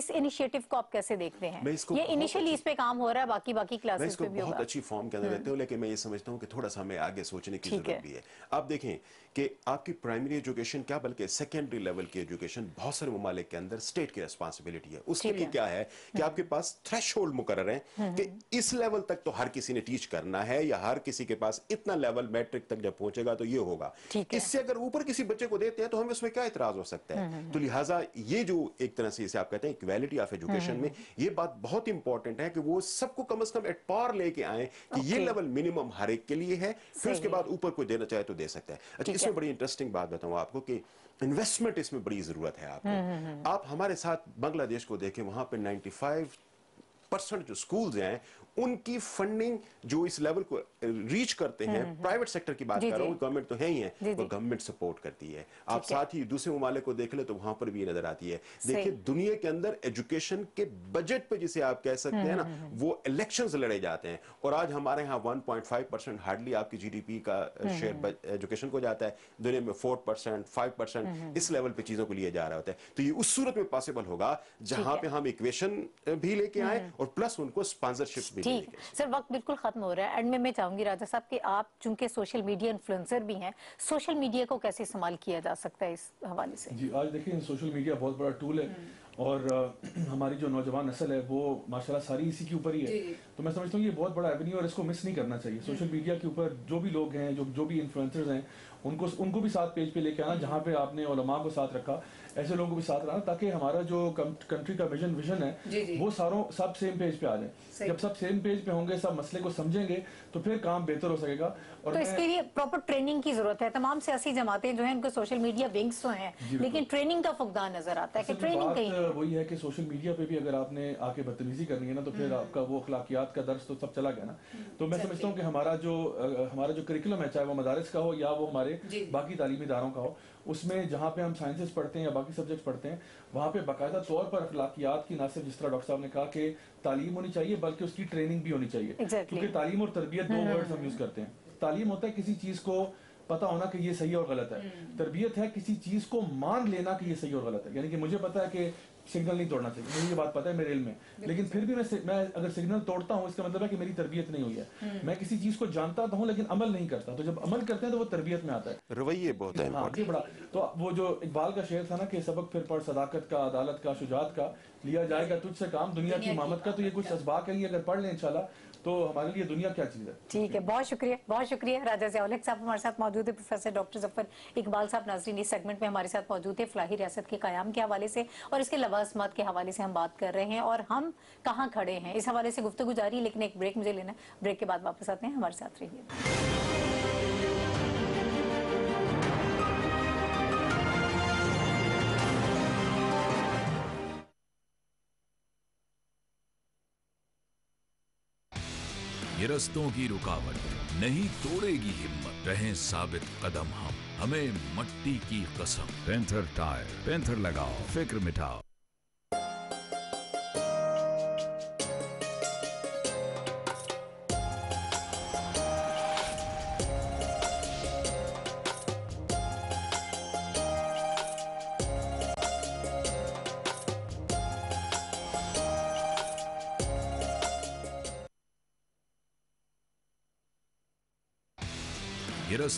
इस इनिशिएटिव को आप कैसे देखते हैं ये इनिशियली इस पे काम हो रहा है बाकी बाकी क्लासेस पे भी होगा अच्छी फॉर्म के अंदर हम्म। रहते हो लेकिन मैं ये समझता हूँ कि थोड़ा सा हमें आगे सोचने की जरूरत भी है अब देखें कि आपकी प्राइमरी एजुकेशन क्या बल्कि सेकेंडरी लेवल की एजुकेशन बहुत सारे ममालिक के अंदर स्टेट की रिस्पांसिबिलिटी है उसके लिए क्या है कि आपके पास थ्रेश होल्ड मुकर है कि इस लेवल तक तो हर किसी ने टीच करना है या हर किसी के पास इतना लेवल मैट्रिक तक जब पहुंचेगा तो ये होगा इससे अगर ऊपर किसी बच्चे को देते हैं तो हमें उसमें क्या इतराज हो सकता है हम्म। तो लिहाजा ये जो एक तरह से इसे आप कहते हैं क्वालिटी ऑफ एजुकेशन में ये बात बहुत इंपॉर्टेंट है कि वो सबको कम अज कम एट पार लेके आए कि ये लेवल मिनिमम हर एक के लिए है फिर उसके बाद ऊपर कोई देना चाहे तो दे सकता है अच्छा इसमें बड़ी इंटरेस्टिंग बात बताऊँ आपको कि इन्वेस्टमेंट इसमें बड़ी जरूरत है आपको हम्म, हम्म, हम्म। आप हमारे साथ बांग्लादेश को देखें वहां पे फाइव परसेंट जो स्कूल्स हैं उनकी फंडिंग जो इस लेवल को रीच करते हैं प्राइवेट हम्म, सेक्टर हम्म, हम्म। की बात कर रहा हूँ गवर्नमेंट तो है ही है वो गवर्नमेंट सपोर्ट करती है आप साथ ही दूसरे ममालिक को देख ले तो वहां पर भी नजर आती है देखिए दुनिया के अंदर एजुकेशन के बजट पे जिसे आप कह सकते हैं ना वो इलेक्शन लड़े जाते हैं और आज हमारे यहाँ वन परसेंट हार्डली आपकी जीडीपी का शेयर एजुकेशन को जाता है दुनिया में फोर परसेंट फाइव परसेंट इस लेवल पे चीजों को लिए जा रहा होता है तो ये उस सूरत में पॉसिबल होगा जहां पे हम इक्वेशन भी लेके आए और प्लस उनको स्पॉन्सरशिप भी जी सर वक्त बिल्कुल खत्म हो रहा है एंड में मैं चाहूंगी राजा साहब कि आप चूंकि सोशल मीडिया इन्फ्लुएंसर भी हैं सोशल मीडिया को कैसे इस्तेमाल किया जा सकता है इस हवाले से जी आज देखिए सोशल मीडिया बहुत बड़ा टूल है हम्म। और हमारी जो नौजवान नस्ल है वो माशाल्लाह सारी इसी के ऊपर ही है तो मैं समझता हूँ ये बहुत बड़ा एवेन्यू और इसको मिस नहीं करना चाहिए हम्म। सोशल मीडिया के ऊपर जो भी लोग हैं जो जो भी इन्फ्लुएंसर्स हैं उनको उनको भी साथ पेज पे लेके आना जहाँ पे आपने ओलमा को साथ रखा ऐसे लोगों को भी साथ रखना ताकि हमारा जो कंट्री का विजन विजन है जी जी। वो सारों सब सेम पेज पे आ जाए जब सब सेम पेज पे होंगे सब मसले को समझेंगे तो फिर काम बेहतर हो सकेगा और तो इसके लिए प्रॉपर ट्रेनिंग की जरूरत है तमाम सियासी जमातें जो है उनके सोशल मीडिया विंग्स तो है लेकिन ट्रेनिंग का फुकदान नजर आता है ट्रेनिंग वही है कि सोशल मीडिया पे भी अगर आपने आके बदतमीजी करनी है ना तो फिर हम्म। आपका वो अखलाकियात का दर्ज तो सब चला गया ना तो मैं हम्म। समझता हूँ कि हमारा जो हमारा जो करिकुलम है चाहे वो मदारस का हो या वो हमारे हमारे बाकी तालीमी इदारों का हो उसमें जहाँ पे हम साइंसेज पढ़ते हैं या बाकी सब्जेक्ट पढ़ते हैं वहाँ पे बाकायदा तौर पर अखलाकियात की ना सिर्फ जिस तरह डॉक्टर साहब ने कहा कि तालीम होनी चाहिए बल्कि उसकी ट्रेनिंग भी होनी चाहिए क्योंकि तालीम और तरबियत दो वर्ड्स हम्म, हम यूज़ हम्म, हम्म। करते हैं तालीम होता है किसी चीज़ को पता होना कि ये सही और गलत है तरबियत है किसी चीज़ को मान लेना कि ये सही और गलत है यानी कि मुझे पता है कि सिग्नल नहीं तोड़ना चाहिए मुझे ये बात पता है मेरे में लेकिन फिर भी मैं मैं अगर सिग्नल तोड़ता हूँ इसका मतलब है कि मेरी तरबियत नहीं हुई है हम्म। मैं किसी चीज़ को जानता तो हूँ लेकिन अमल नहीं करता तो जब अमल करते हैं तो वो तरबियत में आता है रवैये बहुत है हाँ, बड़ा तो वो जो इकबाल का शेर था ना कि सबक फिर पढ़ सदाकत का अदालत का शुजात का लिया जाएगा तुझसे काम दुनिया की इमामत का तो ये कुछ इसबाक है ये अगर पढ़ लें इंशाल्लाह तो हमारे लिए दुनिया क्या चीज़ है ठीक है बहुत शुक्रिया बहुत शुक्रिया राजा जयाल साहब हमारे साथ मौजूद है प्रोफेसर डॉक्टर जफर इकबाल साहब नाजरीन इस सेगमेंट में हमारे साथ मौजूद है फलाही रियासत के क्याम के हवाले से और इसके लवाजमत के हवाले से हम बात कर रहे हैं और हम कहाँ खड़े हैं इस हवाले से गुफ्तु जारी लेकिन एक ब्रेक मुझे लेना ब्रेक के बाद वापस आते हैं हमारे साथ रहिए फेरस्तों की रुकावट नहीं तोड़ेगी हिम्मत रहे साबित कदम हम हमें मट्टी की कसम पेंथर टायर पेंथर लगाओ फिक्र मिटाओ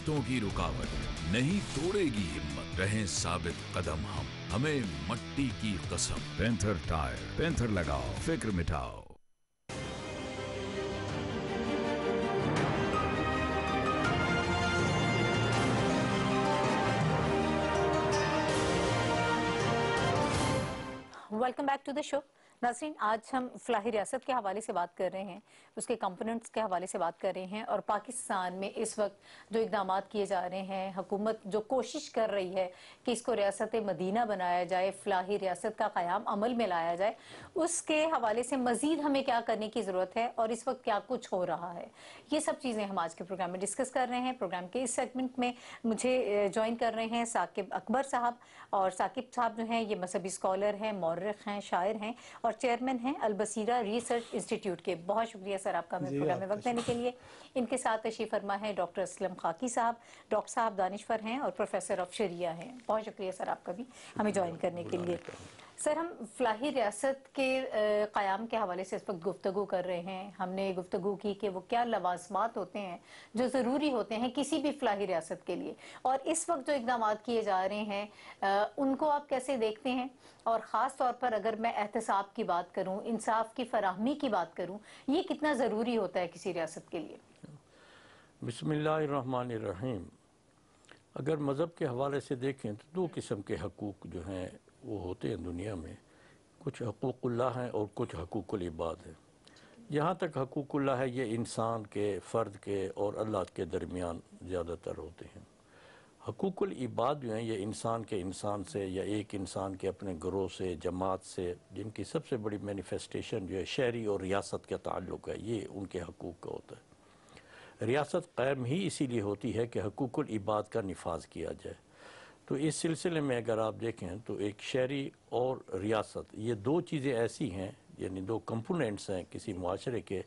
रिश्तों की रुकावट नहीं तोड़ेगी हिम्मत रहे साबित कदम हम हमें मट्टी की कसम पेंथर टायर पेंथर लगाओ फिक्र मिटाओ welcome back to the show Nasreen आज हम फलाही रियासत के हवाले से बात कर रहे हैं उसके कंपोनेंट्स के हवाले से बात कर रहे हैं और पाकिस्तान में इस वक्त जो इकदाम किए जा रहे हैं हुकूमत जो कोशिश कर रही है कि इसको रियासत मदीना बनाया जाए फलाही रियासत का क़्याम अमल में लाया जाए उसके हवाले से मज़ीद हमें क्या करने की ज़रूरत है और इस वक्त क्या कुछ हो रहा है ये सब चीज़ें हम आज के प्रोग्राम में डिस्कस कर रहे हैं प्रोग्राम के इस सेगमेंट में मुझे ज्वाइन कर रहे हैं साकिब अकबर साहब और साकिब साहब जो हैं ये मजहबी स्कॉलर हैं मौरख हैं शायर हैं और और चेयरमैन हैं अलबसीरा रिसर्च इंस्टीट्यूट के बहुत शुक्रिया सर आपका हमें प्रोग्राम में वक्त देने के लिए इनके साथ तशी फरमा है डॉक्टर असलम खाकी साहब डॉक्टर साहब दानिशवर हैं और प्रोफेसर ऑफ शरिया हैं बहुत शुक्रिया सर आपका भी हमें ज्वाइन करने के लिए सर हम फलाही रियासत के क़्याम के हवाले से इस वक्त गुफ्तु कर रहे हैं हमने गुफ्तु की कि वो क्या लवाजमात होते हैं जो ज़रूरी होते हैं किसी भी फलाही रियासत के लिए और इस वक्त जो इकदाम किए जा रहे हैं उनको आप कैसे देखते हैं और ख़ास तौर पर अगर मैं एहतसाब की बात करूँ इंसाफ की फराहमी की बात करूँ ये कितना ज़रूरी होता है किसी रियासत के लिए बसमीम अगर मज़हब के हवाले से देखें तो दो किस्म के हकूक़ जो हैं वो होते हैं दुनिया में कुछ हकूक़ल्ला हैं और कुछ हकूक़ल इबाद हैं यहाँ तक हकूक़ल्ला है ये इंसान के फ़र्द के और अल्लाह के दरमियान ज़्यादातर होते हैं हकूक़ल इबाद जो हैं ये इंसान के इंसान से या एक इंसान के अपने ग्रोह से जमात से जिनकी सबसे बड़ी मैनिफेस्टेशन जो है शहरी और रियासत का ताल्लुक है ये उनके हकूक़ का होता है रियासत क़ायम ही इसीलिए होती है कि हकूक़ल इबाद का नफाज किया जाए तो इस सिलसिले में अगर आप देखें तो एक शहरी और रियासत ये दो चीज़ें ऐसी हैं यानी दो कंपोनेंट्स हैं किसी माशरे के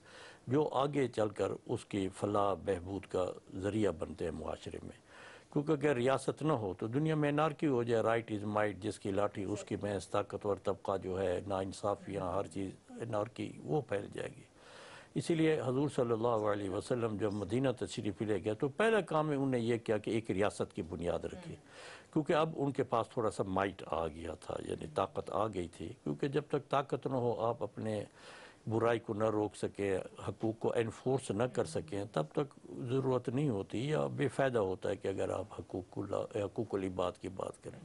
जो आगे चलकर उसकी फलाह बहबूद का ज़रिया बनते हैं माशरे में क्योंकि अगर रियासत ना हो तो दुनिया में नारकी हो जाए राइट इज़ माइट जिसकी लाठी उसकी महज ताकतवर तबका जो है ना इंसाफियाँ हर चीज़ नारकी वो फैल जाएगी इसीलिए हजूर सल्लल्लाहु अलैहि वसल्लम जब मदीना तशरीफ ले गया तो पहला काम में उन्होंने ये किया कि एक रियासत की बुनियाद रखी हम्म। क्योंकि अब उनके पास थोड़ा सा माइट आ गया था यानी ताकत आ गई थी क्योंकि जब तक ताकत ना हो आप अपने बुराई को न रोक सकें हकूक़ को इन्फोर्स न कर हम्म। सकें तब तक ज़रूरत नहीं होती या बेफ़ायदा होता है कि अगर आप हकूक़ हकूक़ बात की बात करें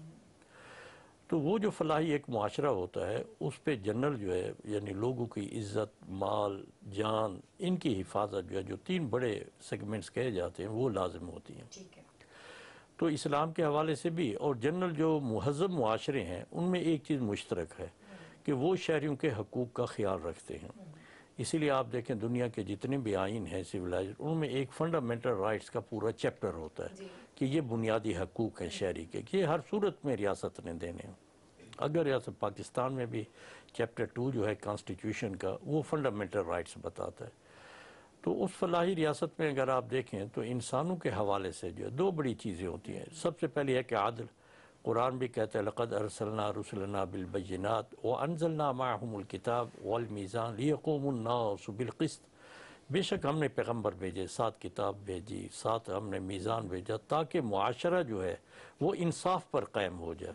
तो वो जो फलाही एक माशरा होता है उस पर जनरल जो है यानी लोगों की इज्जत माल जान इनकी हिफाजत जो है जो तीन बड़े सेगमेंट्स कहे जाते हैं वो लाजम होती हैं तो इस्लाम के हवाले से भी और जनरल जो महजब माशरे हैं उनमें एक चीज़ मुश्तरक है कि वो शहरीों के हकूक़ का ख्याल रखते हैं इसीलिए आप देखें दुनिया के जितने भी आइन हैं सिविलाइज उनमें एक फंडामेंटल राइट्स का पूरा चैप्टर होता है कि ये बुनियादी हकूक़ हैं शहरी के कि ये हर सूरत में रियासत ने देने अगर रियासत पाकिस्तान में भी चैप्टर टू जो है कॉन्स्टिट्यूशन का वो फंडामेंटल राइट्स बताता है तो उस फलाही रियासत में अगर आप देखें तो इंसानों के हवाले से जो है दो बड़ी चीज़ें होती हैं सबसे पहले है कि आदल कुरान भी कहते हैं लक़द अरसलना रसलना बिलबैनात व अनजलना माहमुल किताब वलमीज़ान लियकोमनासबिलक़स्त बेशक हमने पैगम्बर भेजे सात किताब भेजी सात हमने मीज़ान भेजा ताकि माशरा जो है वो इंसाफ पर कायम हो जाए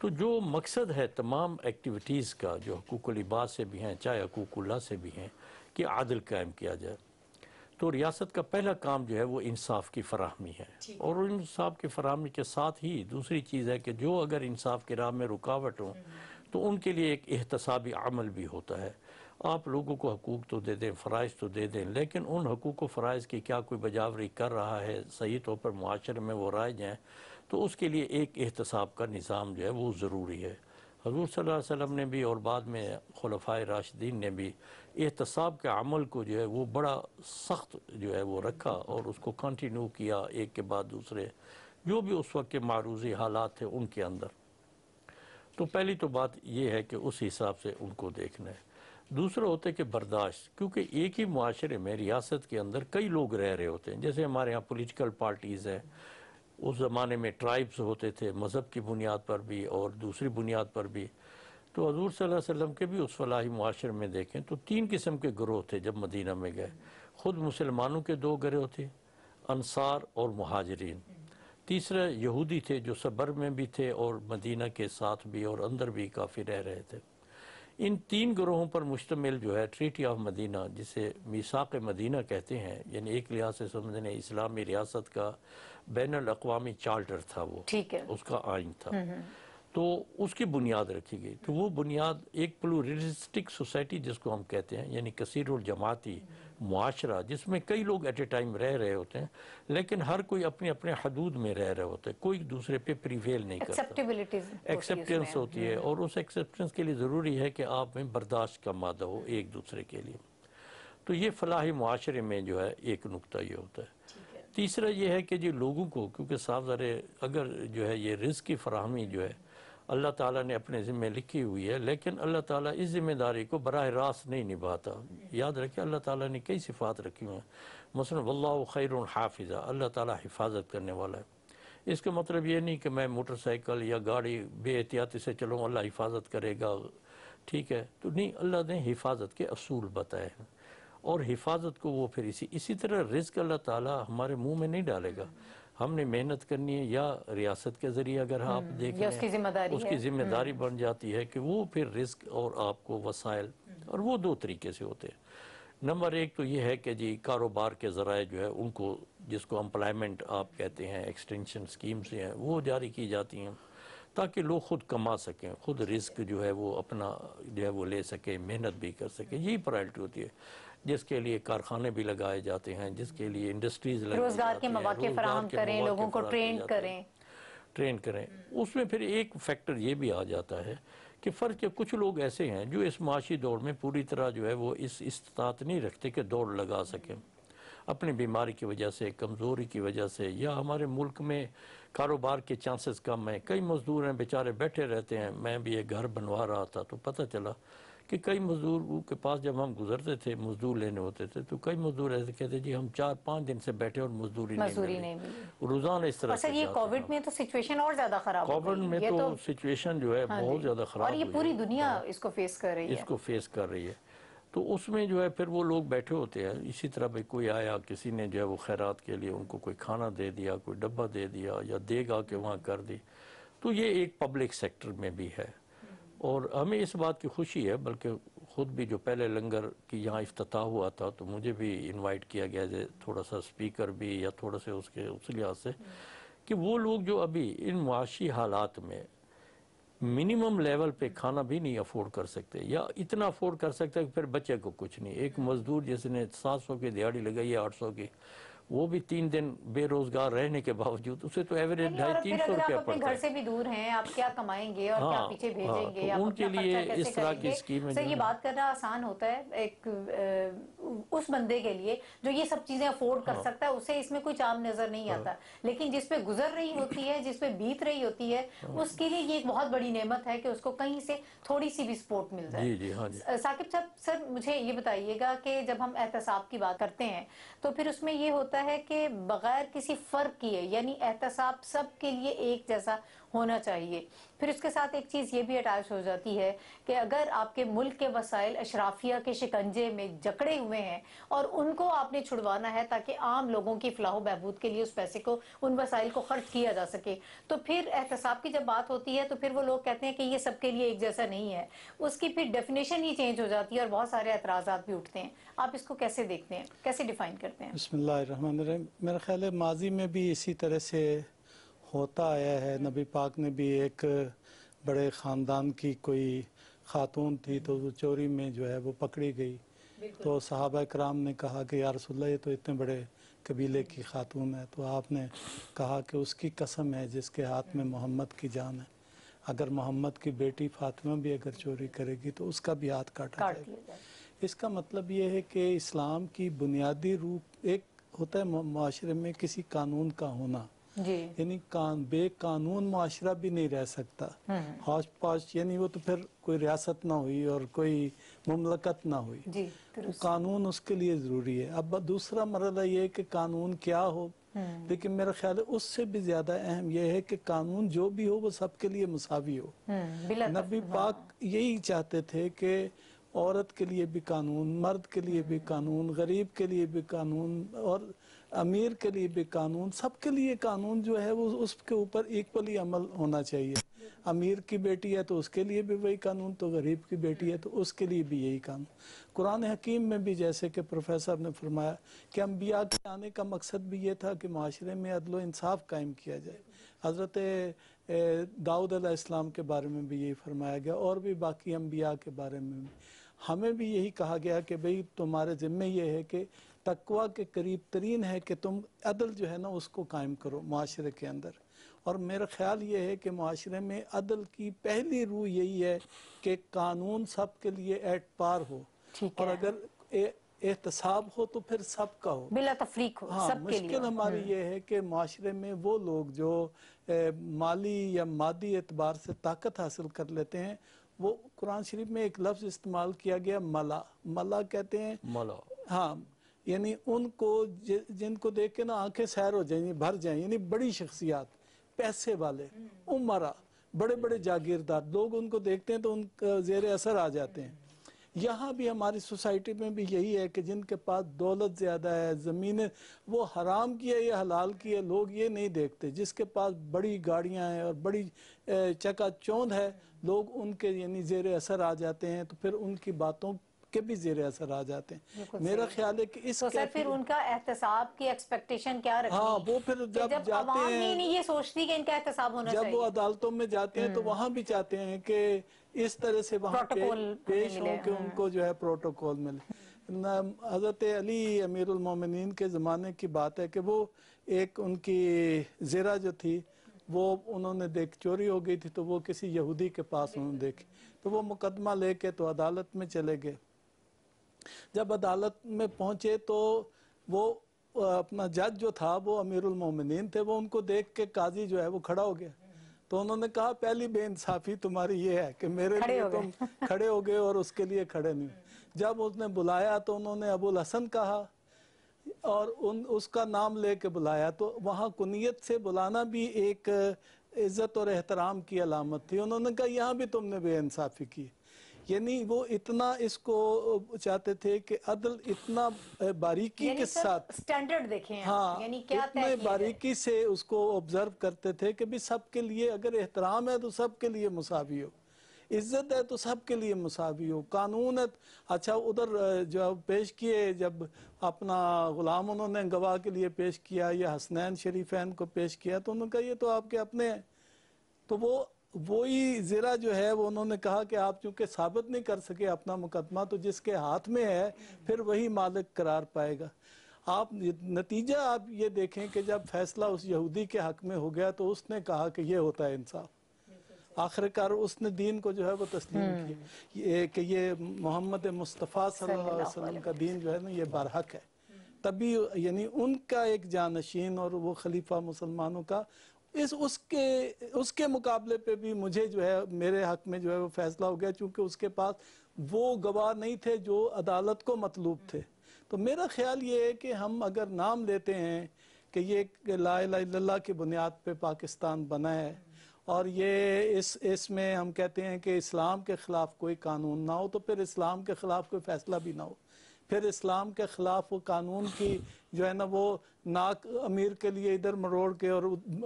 तो जो मकसद है तमाम एक्टिविटीज़ का जो हकूक लिबास से भी हैं चाहे हकूकुल्ला से भी हैं कि आदल कायम किया जाए तो रियासत का पहला काम जो है वो इंसाफ की फरहमी है और इंसाफ की फरहमी के साथ ही दूसरी चीज़ है कि जो अगर इंसाफ के राह में रुकावट हो हम्म। तो उनके लिए एक एहतसाबी अमल भी होता है आप लोगों को हकूक़ तो दे दें फ़राइज़ तो दे दें लेकिन उन हकूक़ व फ़राइज़ की क्या कोई बजावरी कर रहा है सही तौर पर माशरे में वो राय जाएँ तो उसके लिए एक एहतसाब का निज़ाम जो है वो ज़रूरी है हजूर सल अलैहि ने भी और बाद में खलफा राशिदीन ने भी एहतसाब के अमल को जो है वो बड़ा सख्त जो है वो रखा और उसको कंटिन्यू किया एक के बाद दूसरे जो भी उस वक्त के मारूजी हालात थे उनके अंदर तो पहली तो बात यह है कि उस हिसाब से उनको देखना है दूसरा होता है कि बर्दाश्त क्योंकि एक ही माशरे में रियासत के अंदर कई लोग रह रहे होते हैं जैसे हमारे यहाँ पोलिटिकल पार्टीज़ है उस ज़माने में ट्राइब्स होते थे मज़हब की बुनियाद पर भी और दूसरी बुनियाद पर भी तो हजूर सल्लम के भी उस फलाही माशरे में देखें तो तीन किस्म के ग्रोह थे जब मदीना में गए ख़ुद मुसलमानों के दो ग्रह थे अनसार और महाजरीन तीसरा यहूदी थे जो सबर में भी थे और मदीना के साथ भी और अंदर भी काफ़ी रह रहे थे इन तीन ग्रोहों पर मुश्तमिल जो है ट्रीटी ऑफ मदीना जिसे मिसाक मदीना कहते हैं यानी एक लिहाज से समझने इस्लामी रियासत का बैन अवी चार्टर था वो ठीक है उसका आइन था हम्म, हम्म। तो उसकी बुनियाद रखी गई तो वो बुनियाद एक प्लूरिस्टिक सोसाइटी जिसको हम कहते हैं यानी कसीर जमाती माशरा जिसमें कई लोग एट ए टाइम रह रहे होते हैं लेकिन हर कोई अपने अपने हदूद में रह रहे होते हैं कोई दूसरे पे प्रिवेल नहीं करता एक्सेप्टेंस होती है हम्म। और उस एक्सेप्टेंस के लिए ज़रूरी है कि आप में बर्दाश्त का मादा हो एक दूसरे के लिए तो ये फलाही माशरे में जो है एक नुकता ये होता है तीसरा ये है कि जो लोगों को क्योंकि साफ ज़र अगर जो है ये रिस्क की फरहमी जो है अल्लाह ताला ने अपने ज़िम्मे लिखी हुई है लेकिन अल्लाह ताला इस ज़िम्मेदारी को बरह रास्त नहीं निभाता याद रखे अल्लाह ताला ने कई सिफात रखी हुई हैं मसलन वल्ला खैर हाफिज़ा अल्लाह ताला हिफाजत करने वाला है इसका मतलब ये नहीं कि मैं मोटरसाइकिल या गाड़ी बेहतियाती से चलूँ अल्लाह हिफाजत करेगा ठीक है तो नहीं अल्लाह ने हिफाजत के असूल बताए हैं और हिफाजत को वो फिर इसी इसी तरह रिज्क अल्लाह ताला हमारे मुंह में नहीं डालेगा हमने मेहनत करनी है या रियासत के जरिए अगर हम्म, आप देखें उसकी जिम्मेदारी उसकी जिम्मेदारी हम्म। बन जाती है कि वो फिर रिस्क और आपको वसाइल हम्म। और वो दो तरीके से होते हैं नंबर एक तो ये है कि जी कारोबार के ज़राए जो है उनको जिसको एम्प्लॉयमेंट आप कहते हैं एक्सटेंशन स्कीम्स हैं वो जारी की जाती हैं ताकि लोग ख़ुद कमा सकें ख़ुद रिस्क जो है वो अपना जो है वो ले सकें मेहनत भी कर सकें यही प्रायरिटी होती है जिसके लिए कारखाने भी लगाए जाते हैं जिसके लिए इंडस्ट्रीज रोजगार के मौके फराम करें लोगों को ट्रेन करें ट्रेन करें उसमें फिर एक फैक्टर ये भी आ जाता है कि फ़र्ज के कुछ लोग ऐसे हैं जो इस माशी दौड़ में पूरी तरह जो है वो इस इस्तात नहीं रखते कि दौड़ लगा सकें अपनी बीमारी की वजह से कमज़ोरी की वजह से या हमारे मुल्क में कारोबार के चांसेस कम हैं कई मज़दूर हैं बेचारे बैठे रहते हैं मैं भी एक घर बनवा रहा था तो पता चला कि कई मज़दूर के पास जब हम गुजरते थे मजदूर लेने होते थे तो कई मजदूर ऐसे कहते जी हम चार पाँच दिन से बैठे और मजदूरी नहीं रोजाना इस तरह अच्छा, ये कोविड में तो सिचुएशन और ज्यादा खराब कोविड में तो सिचुएशन तो- जो है हाँ बहुत ज्यादा खराब और ये पूरी दुनिया हाँ। इसको फेस कर रही है इसको फेस कर रही है तो उसमें जो है फिर वो लोग बैठे होते हैं इसी तरह भाई कोई आया किसी ने जो है वो खैरात के लिए उनको कोई खाना दे दिया कोई डब्बा दे दिया या देगा के वहाँ कर दी तो ये एक पब्लिक सेक्टर में भी है और हमें इस बात की खुशी है बल्कि ख़ुद भी जो पहले लंगर की यहाँ अफ्ताह हुआ था तो मुझे भी इनवाइट किया गया जे थोड़ा सा स्पीकर भी या थोड़ा सा उसके उस लिहाज से कि वो लोग जो अभी इन माशी हालात में मिनिमम लेवल पे खाना भी नहीं अफोर्ड कर सकते या इतना अफोर्ड कर सकते कि फिर बच्चे को कुछ नहीं एक मजदूर जिसने सात सौ की दिहाड़ी लगाई है आठ सौ की वो भी तीन दिन बेरोजगार रहने के बावजूद उसे तो एवरेज ढाई तीन सौ रुपया पड़ता घर से भी दूर हैं आप क्या कमाएंगे और हाँ, क्या पीछे हाँ, भेजेंगे हाँ, तो उनके लिए इस तरह की स्कीम है ये बात करना आसान होता है एक उस बंदे के लिए जो ये सब चीजें अफोर्ड कर हाँ। सकता है उसे इसमें कुछ आम नजर नहीं हाँ। आता लेकिन जिसपे गुजर रही होती है जिसपे बीत रही होती है उसके लिए ये एक बहुत बड़ी नियमत है कि उसको कहीं से थोड़ी सी भी सपोर्ट मिल जाए साकिब साहब सर मुझे ये बताइएगा कि जब हम एहतसाब की बात करते हैं तो फिर उसमें ये होता लगता है कि बगैर किसी फर्क किए यानी एहतसाब सबके लिए एक जैसा होना चाहिए फिर उसके साथ एक चीज़ ये भी अटैच हो जाती है कि अगर आपके मुल्क के वसाइल अशराफिया के शिकंजे में जकड़े हुए हैं और उनको आपने छुड़वाना है ताकि आम लोगों की फलाह बहबूद के लिए उस पैसे को उन वसाइल को खर्च किया जा सके तो फिर एहतसाब की जब बात होती है तो फिर वो लोग कहते हैं कि ये सबके लिए एक जैसा नहीं है उसकी फिर डेफिनेशन ही चेंज हो जाती है और बहुत सारे एतराज़ा भी उठते हैं आप इसको कैसे देखते हैं कैसे डिफाइन करते हैं बसमिल मेरा ख्याल है माजी में भी इसी तरह से होता आया है नबी पाक ने भी एक बड़े ख़ानदान की कोई खातून थी तो वो चोरी में जो है वो पकड़ी गई तो सहाबा कराम ने कहा कि यारसोल्ला ये तो इतने बड़े कबीले की खातून है तो आपने कहा कि उसकी कसम है जिसके हाथ में मोहम्मद की जान है अगर मोहम्मद की बेटी फातिमा भी अगर चोरी करेगी तो उसका भी हाथ काटा जाएगा इसका मतलब ये है कि इस्लाम की बुनियादी रूप एक होता है माशरे में किसी कानून का होना यानी कान बेकानून माशरा भी नहीं रह सकता हाश हम्म। पाश यानी वो तो फिर कोई रियासत ना हुई और कोई ममलकत ना हुई तो कानून उसके लिए ज़रूरी है अब दूसरा मरला ये कि कानून क्या हो हम्म। लेकिन मेरा ख्याल है उससे भी ज्यादा अहम यह है कि कानून जो भी हो वो सबके लिए मुसावी हो हम्म, नबी हाँ। पाक यही चाहते थे कि औरत के लिए भी कानून मर्द के लिए भी कानून गरीब के लिए भी कानून और अमीर के लिए भी कानून सबके लिए कानून जो है वो उसके ऊपर इक्वली अमल होना चाहिए अमीर की बेटी है तो उसके लिए भी वही कानून तो गरीब की बेटी है तो उसके लिए भी यही कानून कुरान हकीम में भी जैसे कि प्रोफेसर ने फरमाया कि अम्बिया के आने का मकसद भी ये था कि माशरे में अदल इंसाफ कायम किया जाए हज़रत दाऊद इस्लाम के बारे में भी यही फरमाया गया और भी बाकी अम्बिया के बारे में भी हमें भी यही कहा गया कि भाई तुम्हारे ज़िम्मे ये है कि तकवा के करीब तरीन है कि तुम अदल जो है ना उसको कायम करो माशरे के अंदर और मेरा ख्याल ये है कि माशरे में अदल की पहली रूह यही है कि कानून सब के लिए एट पार हो और अगर एहतसाब हो तो फिर सबका हो बिला तफरीक हो हाँ, सब मुश्किल हमारी हम्म। ये है कि माशरे में वो लोग जो ए, माली या मादी एतबार से ताकत हासिल कर लेते हैं वो कुरान शरीफ में एक लफ्ज़ इस्तेमाल किया गया मला मला कहते हैं मला हाँ यानी उनको जिनको देख के ना आंखें सैर हो जाए भर जाए यानी बड़ी शख्सियात पैसे वाले उमरा बड़े बड़े जागीरदार लोग उनको देखते हैं तो उनका जेर असर आ जाते हैं यहाँ भी हमारी सोसाइटी में भी यही है कि जिनके पास दौलत ज़्यादा है ज़मीनें वो हराम की है या हलाल की है लोग ये नहीं देखते जिसके पास बड़ी गाड़ियाँ हैं और बड़ी चौंद है लोग उनके यानी जेर असर आ जाते हैं तो फिर उनकी बातों के भी जेर असर आ जाते हैं मेरा ख्याल है कि इस तो सर फिर उनका एहतसाब की एक्सपेक्टेशन क्या रखनी हाँ वो फिर जब, जब जाते हैं नहीं नहीं ये सोचती कि इनका एहतसाब होना जब चाहिए। वो अदालतों में जाते हैं तो हम्म। वहाँ भी चाहते हैं कि इस तरह से वहाँ पेश हो कि हाँ। उनको जो है प्रोटोकॉल मिले हज़रत अली अमीर उलमोमिन के ज़माने की बात है कि वो एक उनकी जेरा जो थी वो उन्होंने देख चोरी हो गई थी तो वो किसी यहूदी के पास उन्होंने देखी तो वो मुकदमा लेके तो अदालत में चले गए जब अदालत में पहुंचे तो वो अपना जज जो था वो अमीरुल मोमिनीन थे वो उनको देख के काजी जो है वो खड़ा हो गया तो उन्होंने कहा पहली बेइंसाफी तुम्हारी ये है कि मेरे लिए तुम खड़े हो गए और उसके लिए खड़े नहीं जब उसने बुलाया तो उन्होंने अबुल हसन कहा और उन उसका नाम लेके बुलाया तो वहाँ कुनीत से बुलाना भी एक इज्जत और एहतराम की अलामत थी उन्होंने कहा यहाँ भी तुमने बेइंसाफी की यानी वो इतना इसको चाहते थे कि अदल इतना बारीकी के साथ स्टैंडर्ड देखें हाँ इतने बारीकी से उसको ऑब्जर्व करते थे कि भी सबके लिए अगर एहतराम है तो सबके लिए मुसावी हो इज्जत है तो सबके लिए मुसावी हो कानून है तो- अच्छा उधर जो पेश किए जब अपना गुलाम उन्होंने गवाह के लिए पेश किया या हसनैन शरीफ को पेश किया तो उन्होंने कहा ये तो आपके अपने तो वो वही ज़िला जो है वो उन्होंने कहा कि आप चूंकि साबित नहीं कर सके अपना मुकदमा तो जिसके हाथ में है फिर वही मालिक करार पाएगा आप नतीजा आप ये देखें कि जब फैसला उस यहूदी के हक में हो गया तो उसने कहा कि ये होता है इंसाफ आखिरकार उसने दीन को जो है वो तस्लीम हम्म। किया कि ये मोहम्मद मुस्तफ़ा सल्लल्लाहु अलैहि वसल्लम का दीन जो है ना ये बारहक है तभी यानी उनका एक जानशीन और वो खलीफा मुसलमानों का इस उसके उसके मुकाबले पे भी मुझे जो है मेरे हक में जो है वो फैसला हो गया चूंकि उसके पास वो गवाह नहीं थे जो अदालत को मतलूब थे तो मेरा ख्याल ये है कि हम अगर नाम लेते हैं कि ये ला की बुनियाद पे पाकिस्तान बना है और ये इस इसमें हम कहते हैं कि इस्लाम के ख़िलाफ़ कोई कानून ना हो तो फिर इस्लाम के ख़िलाफ़ कोई फ़ैसला भी ना हो फिर इस्लाम के ख़िलाफ़ वो कानून की जो है ना वो नाक अमीर के लिए इधर मरोड़ के और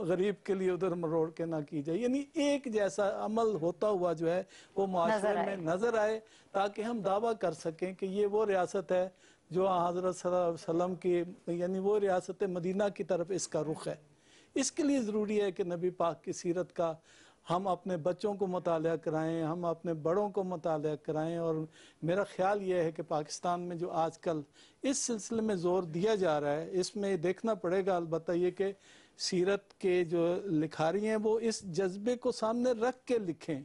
गरीब के लिए उधर मरोड़ के ना की जाए यानी एक जैसा अमल होता हुआ जो है वो माशरे में नज़र आए ताकि हम दावा कर सकें कि ये वो रियासत है जो हज़रत वसलम की यानी वो रियासत मदीना की तरफ इसका रुख है इसके लिए ज़रूरी है कि नबी पाक की सीरत का हम अपने बच्चों को मताल कराएं हम अपने बड़ों को मताल कराएं और मेरा ख्याल ये है कि पाकिस्तान में जो आजकल इस सिलसिले में ज़ोर दिया जा रहा है इसमें देखना पड़ेगा अलबत् ये कि सीरत के जो लिखारी हैं वो इस जज्बे को सामने रख के लिखें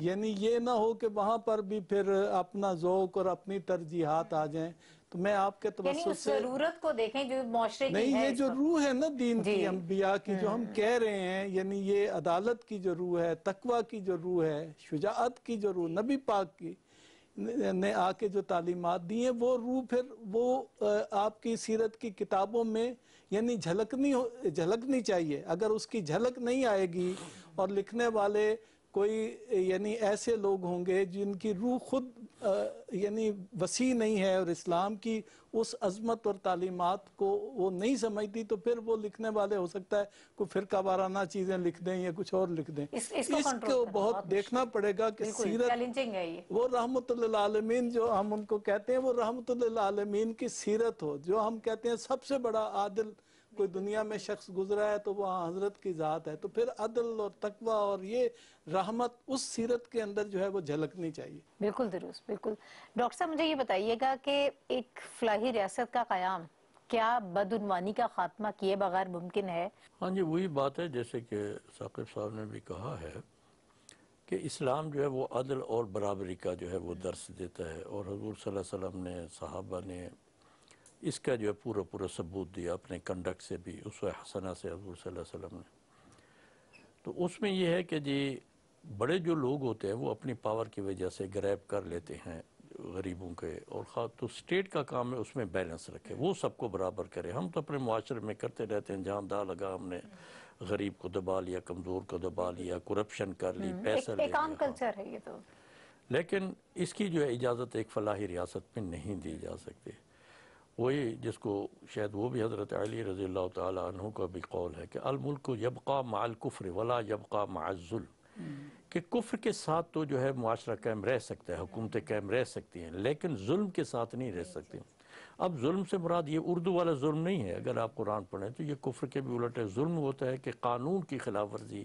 यानी ये ना हो कि वहाँ पर भी फिर अपना जोक और अपनी तरजीहत आ जाएं तो मैं आपके तवसु से जरूरत को देखें जो माशरे की नहीं ये जो रूह है ना दीन की अम्बिया की जो हम कह रहे हैं यानी ये अदालत की जो रूह है तकवा की जो रूह है शुजात की जो रूह नबी पाक की ने आके जो तालीमत दी है वो रूह फिर वो आपकी सीरत की किताबों में यानी झलकनी झलकनी चाहिए अगर उसकी झलक नहीं आएगी और लिखने वाले कोई यानी ऐसे लोग होंगे जिनकी रूह खुद यानी वसी नहीं है और इस्लाम की उस अजमत और तालीमत को वो नहीं समझती तो फिर वो लिखने वाले हो सकता है कोई फिर वाराना चीज़ें लिख दें या कुछ और लिख दें इस, इसको, इसको बहुत देखना पड़ेगा कि सीरत वो रहमत आलमीन जो हम उनको कहते हैं वो रहमत आलमीन की सीरत हो जो हम कहते हैं सबसे बड़ा आदिल कोई दुनिया में शख्स गुजरा है तो वहाँ हजरत की ज़ात है तो फिर अदल और तकवा और ये रहमत उस सीरत के अंदर जो है वो झलकनी चाहिए बिल्कुल दुरुस्त बिल्कुल डॉक्टर साहब मुझे ये बताइएगा कि एक फलाही रियासत का क्याम क्या बदनवानी का खात्मा किए बगैर मुमकिन है हाँ जी वही बात है जैसे कि साकिब साहब ने भी कहा है कि इस्लाम जो है वो अदल और बराबरी का जो है वो दर्श देता है और हजूर सल्लम ने सहाबा ने इसका जो है पूरा पूरा सबूत दिया अपने कंडक्ट से भी उस हसना से हजूर सल्लम ने तो उसमें यह है कि जी बड़े जो लोग होते हैं वो अपनी पावर की वजह से ग्रैब कर लेते हैं गरीबों के और ख़ास तो स्टेट का काम है उसमें बैलेंस रखे वो सबको बराबर करे हम तो अपने माशरे में करते रहते हैं जहाँ दा लगा हमने गरीब को दबा लिया कमज़ोर को दबा लिया करप्शन कर ली हम्म, पैसा ले काम कल्चर है ये तो लेकिन इसकी जो है इजाज़त एक फलाही रियासत में नहीं दी जा सकती वही जिसको शायद वो भी हज़रत अली रज़ी तु का भी कौल है कि अलमुल्क को यबका माल वला यबका माजुल कि कुफ्र के साथ तो जो है माशरा कैम रह सकता है हुकूमत कैम रह सकती हैं लेकिन जुल्म के साथ नहीं रह सकती अब जुल्म से मुराद ये उर्दू वाला जुल्म नहीं है अगर आप कुरान पढ़ें तो ये कुफ्र के भी उलट है जुल्म होता है कि कानून की खिलाफ वर्जी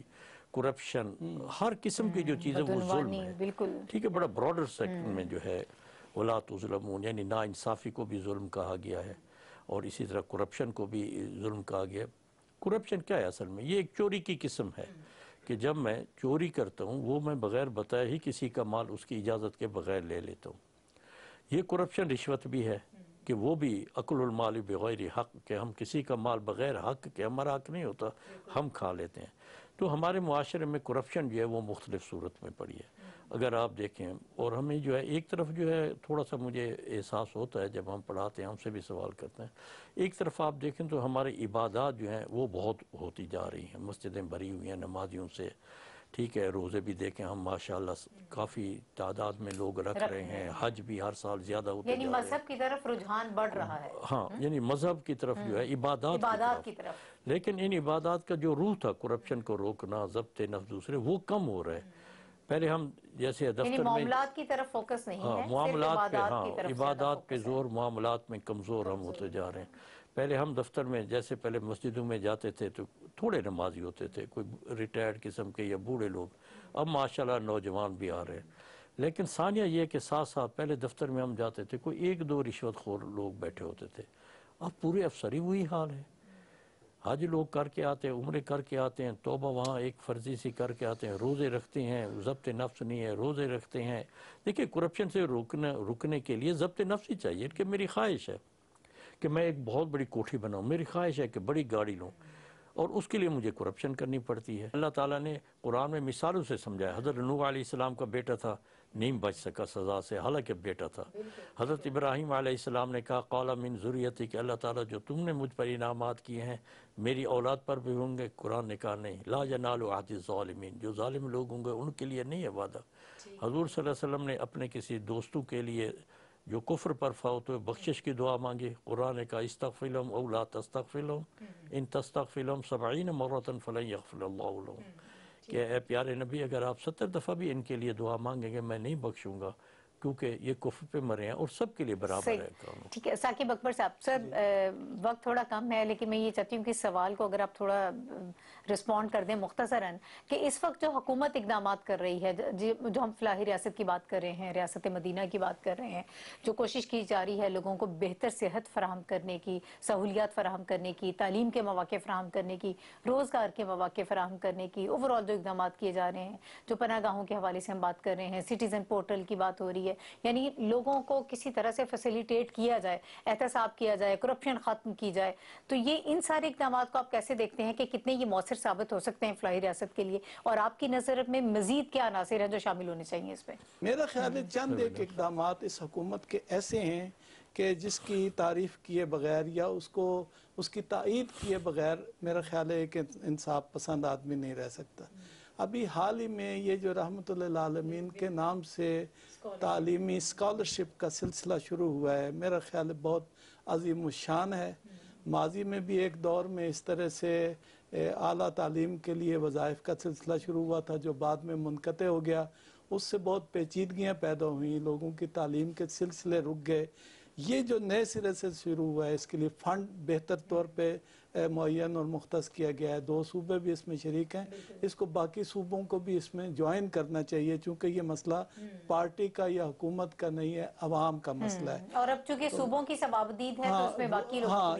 करप्शन हम्म। हर किस्म की जो चीज़ें वो जुल्म है ठीक है बड़ा ब्रॉडर हम्म। सेक्टर में जो है वला म यानी इंसाफ़ी को भी जुल्म कहा गया है और इसी तरह करप्शन को भी जुल्म कहा गया करप्शन क्या है असल में ये एक चोरी की किस्म है कि जब मैं चोरी करता हूँ वो मैं बग़ैर बताए ही किसी का माल उसकी इजाज़त के बग़ैर ले लेता हूँ ये करप्शन रिश्वत भी है कि वो भी अकुलमाल बग़ैर हक के हम किसी का माल बग़ैर हक के हमारा हक नहीं होता हम खा लेते हैं तो हमारे माशरे में करप्शन जो है वो मुख्तलिफ़ सूरत में पड़ी है अगर आप देखें और हमें जो है एक तरफ जो है थोड़ा सा मुझे एहसास होता है जब हम पढ़ाते हैं हमसे भी सवाल करते हैं एक तरफ आप देखें तो हमारे इबादत जो हैं वो बहुत होती जा रही हैं मस्जिदें भरी हुई हैं नमाजियों से ठीक है रोज़े भी देखें हम माशाल्लाह काफ़ी तादाद में लोग रख, रख रहे हैं हज भी हर साल ज़्यादा होते यानी मज़हब की तरफ रुझान बढ़ रहा है हाँ हम्म। यानी मज़हब की तरफ जो है हम्म। इबादत इबादत की तरफ लेकिन इन इबादत का जो रूह था करप्शन को रोकना जब्त नफ दूसरे वो कम हो रहे हैं पहले हम जैसे दफ्तर में की तरफ फोकस नहीं हाँ, पे हाँ इबादत पे जोर मामला में कमज़ोर हम होते जा रहे हैं पहले हम दफ्तर में जैसे पहले मस्जिदों में जाते थे तो थोड़े नमाजी होते थे कोई रिटायर्ड किस्म के या बूढ़े लोग अब माशाल्लाह नौजवान भी आ रहे हैं लेकिन सानिया ये कि साथ साथ पहले दफ्तर में हम जाते थे कोई एक दो रिश्वतखोर लोग बैठे होते थे अब पूरे अफसरी वही हाल है हज लोग करके आते हैं उम्र करके आते हैं तोबा वहाँ एक फर्जी सी करके आते हैं रोज़े रखते हैं जब्त नफ्स नहीं है रोज़े रखते हैं देखिए करप्शन से रुकने रुकने के लिए जब्त नफ्स ही चाहिए कि मेरी ख्वाहिश है कि मैं एक बहुत बड़ी कोठी बनाऊँ मेरी ख्वाहिश है कि बड़ी गाड़ी लूँ और उसके लिए मुझे करप्शन करनी पड़ती है अल्लाह ताला ने कुरान में मिसालों से समझाया हज़रत नूह आसमाम का बेटा था नहीं बच सका सज़ा से हालांकि बेटा था हज़रत इब्राहिम आलाम ने कहा कौला मिन ज़रूरत कि अल्लाह ताला जो तुमने मुझ पर इनाम किए हैं मेरी औलाद पर भी होंगे कुरान ने कहा नहीं ला जनालमिन जो ालिम लोग होंगे उनके लिए नहीं है वादा हजूर वसम ने अपने किसी दोस्तों के लिए जो कुफर पर फाउत हुए बख्शिश की दुआ मांगी कुरान का इस्तफ़िलम औला तस्तफ़िलम हम्म। इन तस्तफ़िलम सबाइन मरतन फ़लन कि ए प्यारे नबी अगर आप सत्तर दफ़ा भी इनके लिए दुआ मांगेंगे मैं नहीं बख्शूंगा क्योंकि ये कुफर पे मरे हैं और सबके लिए बराबर है ठीक है साकिब अकबर साहब सर वक्त थोड़ा कम है लेकिन मैं ये चाहती हूँ कि सवाल को अगर आप थोड़ा रिस्पॉन्ड कर दें मुख्तसरन कि इस वक्त जो हुकूमत इकदाम कर रही है जो हम फलाही रियासत की बात कर रहे हैं रियासत मदीना की बात कर रहे हैं जो कोशिश की जा रही है लोगों को बेहतर सेहत फराहम करने की सहूलियात फराहम करने की तालीम के मौाक़े फराहम करने की रोज़गार के मौाक़े फराहम करने की ओवरऑल जो इकदाम किए जा रहे हैं जो पनागाहों के हवाले से हम बात कर रहे हैं सिटीज़न पोर्टल की बात हो रही है यानी लोगों को किसी तरह से फैसिलिटेट किया जाए एहतसाब किया जाए करप्शन खत्म की जाए तो ये इन सारे इकदाम को आप कैसे देखते हैं कि कितने ये मौसर साबित हो सकते हैं फलाही रियासत के लिए और आपकी नज़र में मजीद क्या अनासर है जो शामिल होने चाहिए इस पर मेरा ख्याल है हम्म, चंद एक इकदाम इस हकूमत के ऐसे हैं कि जिसकी तारीफ किए बगैर या उसको उसकी तइद किए बगैर मेरा ख्याल है कि इंसाफ पसंद आदमी नहीं रह सकता अभी हाल ही में ये जो रहमत आलमीन के नाम से तालीमी स्कॉलरशिप का सिलसिला शुरू हुआ है मेरा ख्याल बहुत अजीम शान है माजी में भी एक दौर में इस तरह से अली तालीम के लिए वज़ाइफ का सिलसिला शुरू हुआ था जो बाद में मुनक़ हो गया उससे बहुत पेचीदगियाँ पैदा हुई लोगों की तालीम के सिलसिले रुक गए ये जो नए सिरे से शुरू हुआ है इसके लिए फ़ंड बेहतर तौर पर मुन और मुख्त किया गया है दो सूबे भी इसमें शरीक हैं इसको बाकी सूबों को भी इसमें ज्वाइन करना चाहिए चूंकि ये मसला हम्म। पार्टी का या हुकूमत का नहीं है अवाम का मसला है हम्म। और अब चूंकि तो, सूबों की है तो हाँ, तो बाकी लोग हाँ,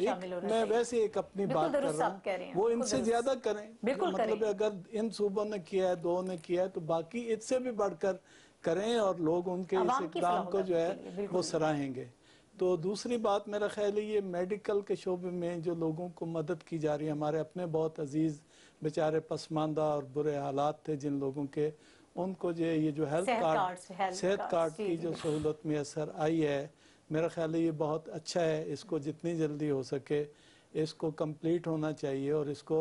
मैं वैसे एक अपनी बात कर रहा हूँ वो इनसे ज्यादा करें बिल्कुल मतलब अगर इन सूबों ने किया है दो ने किया है तो बाकी इससे भी बढ़कर करें और लोग उनके इस इकदाम को जो है वो सराहेंगे तो दूसरी बात मेरा ख्याल है ये मेडिकल के शोबे में जो लोगों को मदद की जा रही है हमारे अपने बहुत अजीज़ बेचारे पसमानदा और बुरे हालात थे जिन लोगों के उनको जो ये जो हेल्थ कार्ड सेहत कार्ड की जो सहूलत में असर आई है मेरा ख्याल है ये बहुत अच्छा है इसको जितनी जल्दी हो सके इसको कंप्लीट होना चाहिए और इसको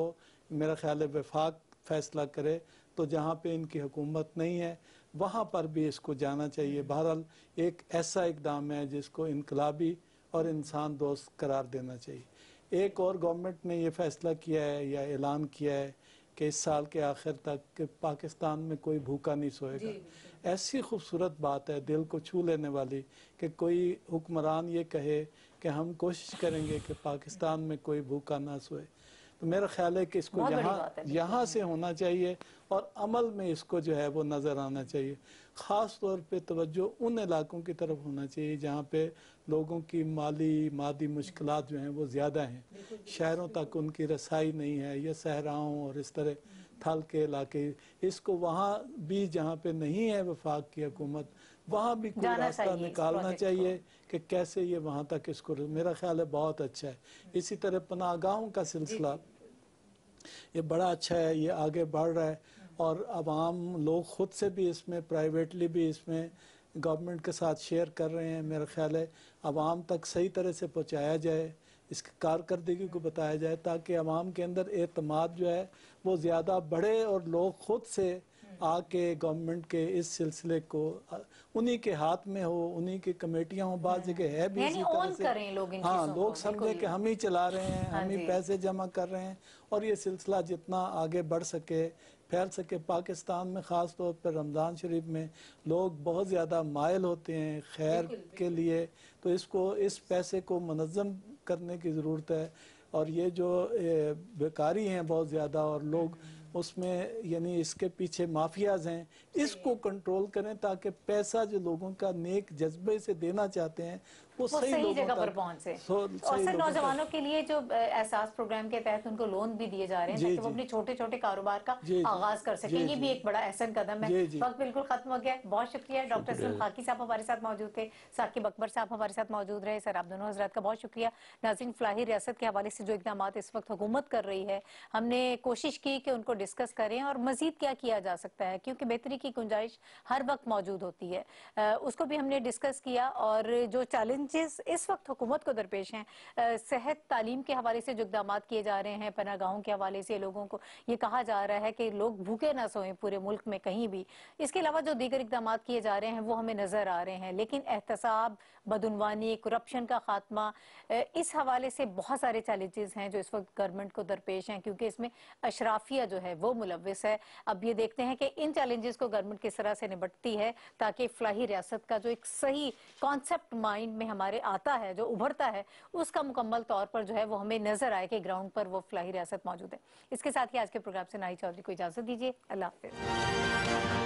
मेरा ख्याल है विफाक फैसला करे तो जहाँ पे इनकी हुकूमत नहीं है वहाँ पर भी इसको जाना चाहिए हम्म। बहरहाल एक ऐसा इकदाम है जिसको इनकलाबी और इंसान दोस्त करार देना चाहिए एक और गवर्नमेंट ने यह फैसला किया है या ऐलान किया है कि इस साल के आखिर तक पाकिस्तान में कोई भूखा नहीं सोएगा ऐसी खूबसूरत बात है दिल को छू लेने वाली कि कोई हुक्मरान ये कहे कि हम कोशिश करेंगे कि पाकिस्तान में कोई भूखा ना सोए तो मेरा ख्याल है कि इसको यहाँ यहाँ से होना चाहिए और अमल में इसको जो है वो नज़र आना चाहिए ख़ास तौर पर तोज्जो उन इलाकों की तरफ होना चाहिए जहाँ पे लोगों की माली मादी मुश्किल जो हैं वो ज़्यादा हैं शहरों तक उनकी रसाई नहीं है या सहराओं और इस तरह थल के इलाके इसको वहाँ भी जहाँ पे नहीं है वफाक की हकूमत वहाँ भी कोई रास्ता निकालना चाहिए कि कैसे ये वहाँ तक इसको मेरा ख्याल है बहुत अच्छा है इसी तरह पनागाहों का सिलसिला ये बड़ा अच्छा है ये आगे बढ़ रहा है और अब आम लोग ख़ुद से भी इसमें प्राइवेटली भी इसमें गवर्नमेंट के साथ शेयर कर रहे हैं मेरा ख्याल है आवाम तक सही तरह से पहुँचाया जाए इसकी कारकर्दगी को बताया जाए ताकि आवाम के अंदर अतमाद जो है वो ज़्यादा बढ़े और लोग ख़ुद से आके गवर्नमेंट के इस सिलसिले को उन्हीं के हाथ में हो उन्हीं की कमेटियां हो बाद जगह है भी इसी तरह से लोग हाँ लोग समझे कि हम ही चला रहे हैं हाँ हम ही पैसे जमा कर रहे हैं और ये सिलसिला जितना आगे बढ़ सके फैल सके पाकिस्तान में ख़ास तौर पर रमज़ान शरीफ में लोग बहुत ज़्यादा मायल होते हैं खैर के लिए तो इसको इस पैसे को मनज़म करने की ज़रूरत है और ये जो बेकारी हैं बहुत ज़्यादा और लोग उसमें यानी इसके पीछे माफियाज हैं इसको कंट्रोल करें ताकि पैसा जो लोगों का नेक जज्बे से देना चाहते हैं वो, सही, सही जगह पर पहुंचे और सर नौजवानों के लिए जो एहसास प्रोग्राम के तहत उनको लोन भी दिए जा रहे हैं ताकि वो अपने छोटे छोटे कारोबार का आगाज कर सके ये भी एक बड़ा एहसन कदम है वक्त बिल्कुल खत्म हो गया बहुत शुक्रिया डॉक्टर सलम खाकी साहब हमारे साथ मौजूद थे साकिब अकबर साहब हमारे साथ मौजूद रहे सर आप दोनों हजरात का बहुत शुक्रिया नाजिन फलाही रियासत के हवाले से जो इकदाम इस वक्त हुकूमत कर रही है हमने कोशिश की कि उनको डिस्कस करें और मजीद क्या किया जा सकता है क्योंकि बेहतरी की गुंजाइश हर वक्त मौजूद होती है उसको भी हमने डिस्कस किया और जो चैलेंज चैलेंजेस इस वक्त हुकूमत को दरपेश हैं सेहत तालीम के हवाले से जो इकदाम किए जा रहे हैं पनागाहों के हवाले से लोगों को ये कहा जा रहा है कि लोग भूखे ना सोएं पूरे मुल्क में कहीं भी इसके अलावा जो दीगर इकदाम किए जा रहे हैं वो हमें नज़र आ रहे हैं लेकिन एहतसाब बदनवानी करप्शन का खात्मा इस हवाले से बहुत सारे चैलेंजेस हैं जो इस वक्त गवर्नमेंट को दरपेश हैं क्योंकि इसमें अशराफिया जो है वो मुलविस है अब ये देखते हैं कि इन चैलेंजेस को गवर्नमेंट किस तरह से निपटती है ताकि फलाही रियासत का जो एक सही कॉन्सेप्ट माइंड में हमारे आता है जो उभरता है उसका मुकम्मल तौर पर जो है वो हमें नजर आए कि ग्राउंड पर वो फलाही रियासत मौजूद है इसके साथ ही आज के प्रोग्राम से नाही चौधरी को इजाजत दीजिए अल्लाह हाफिज़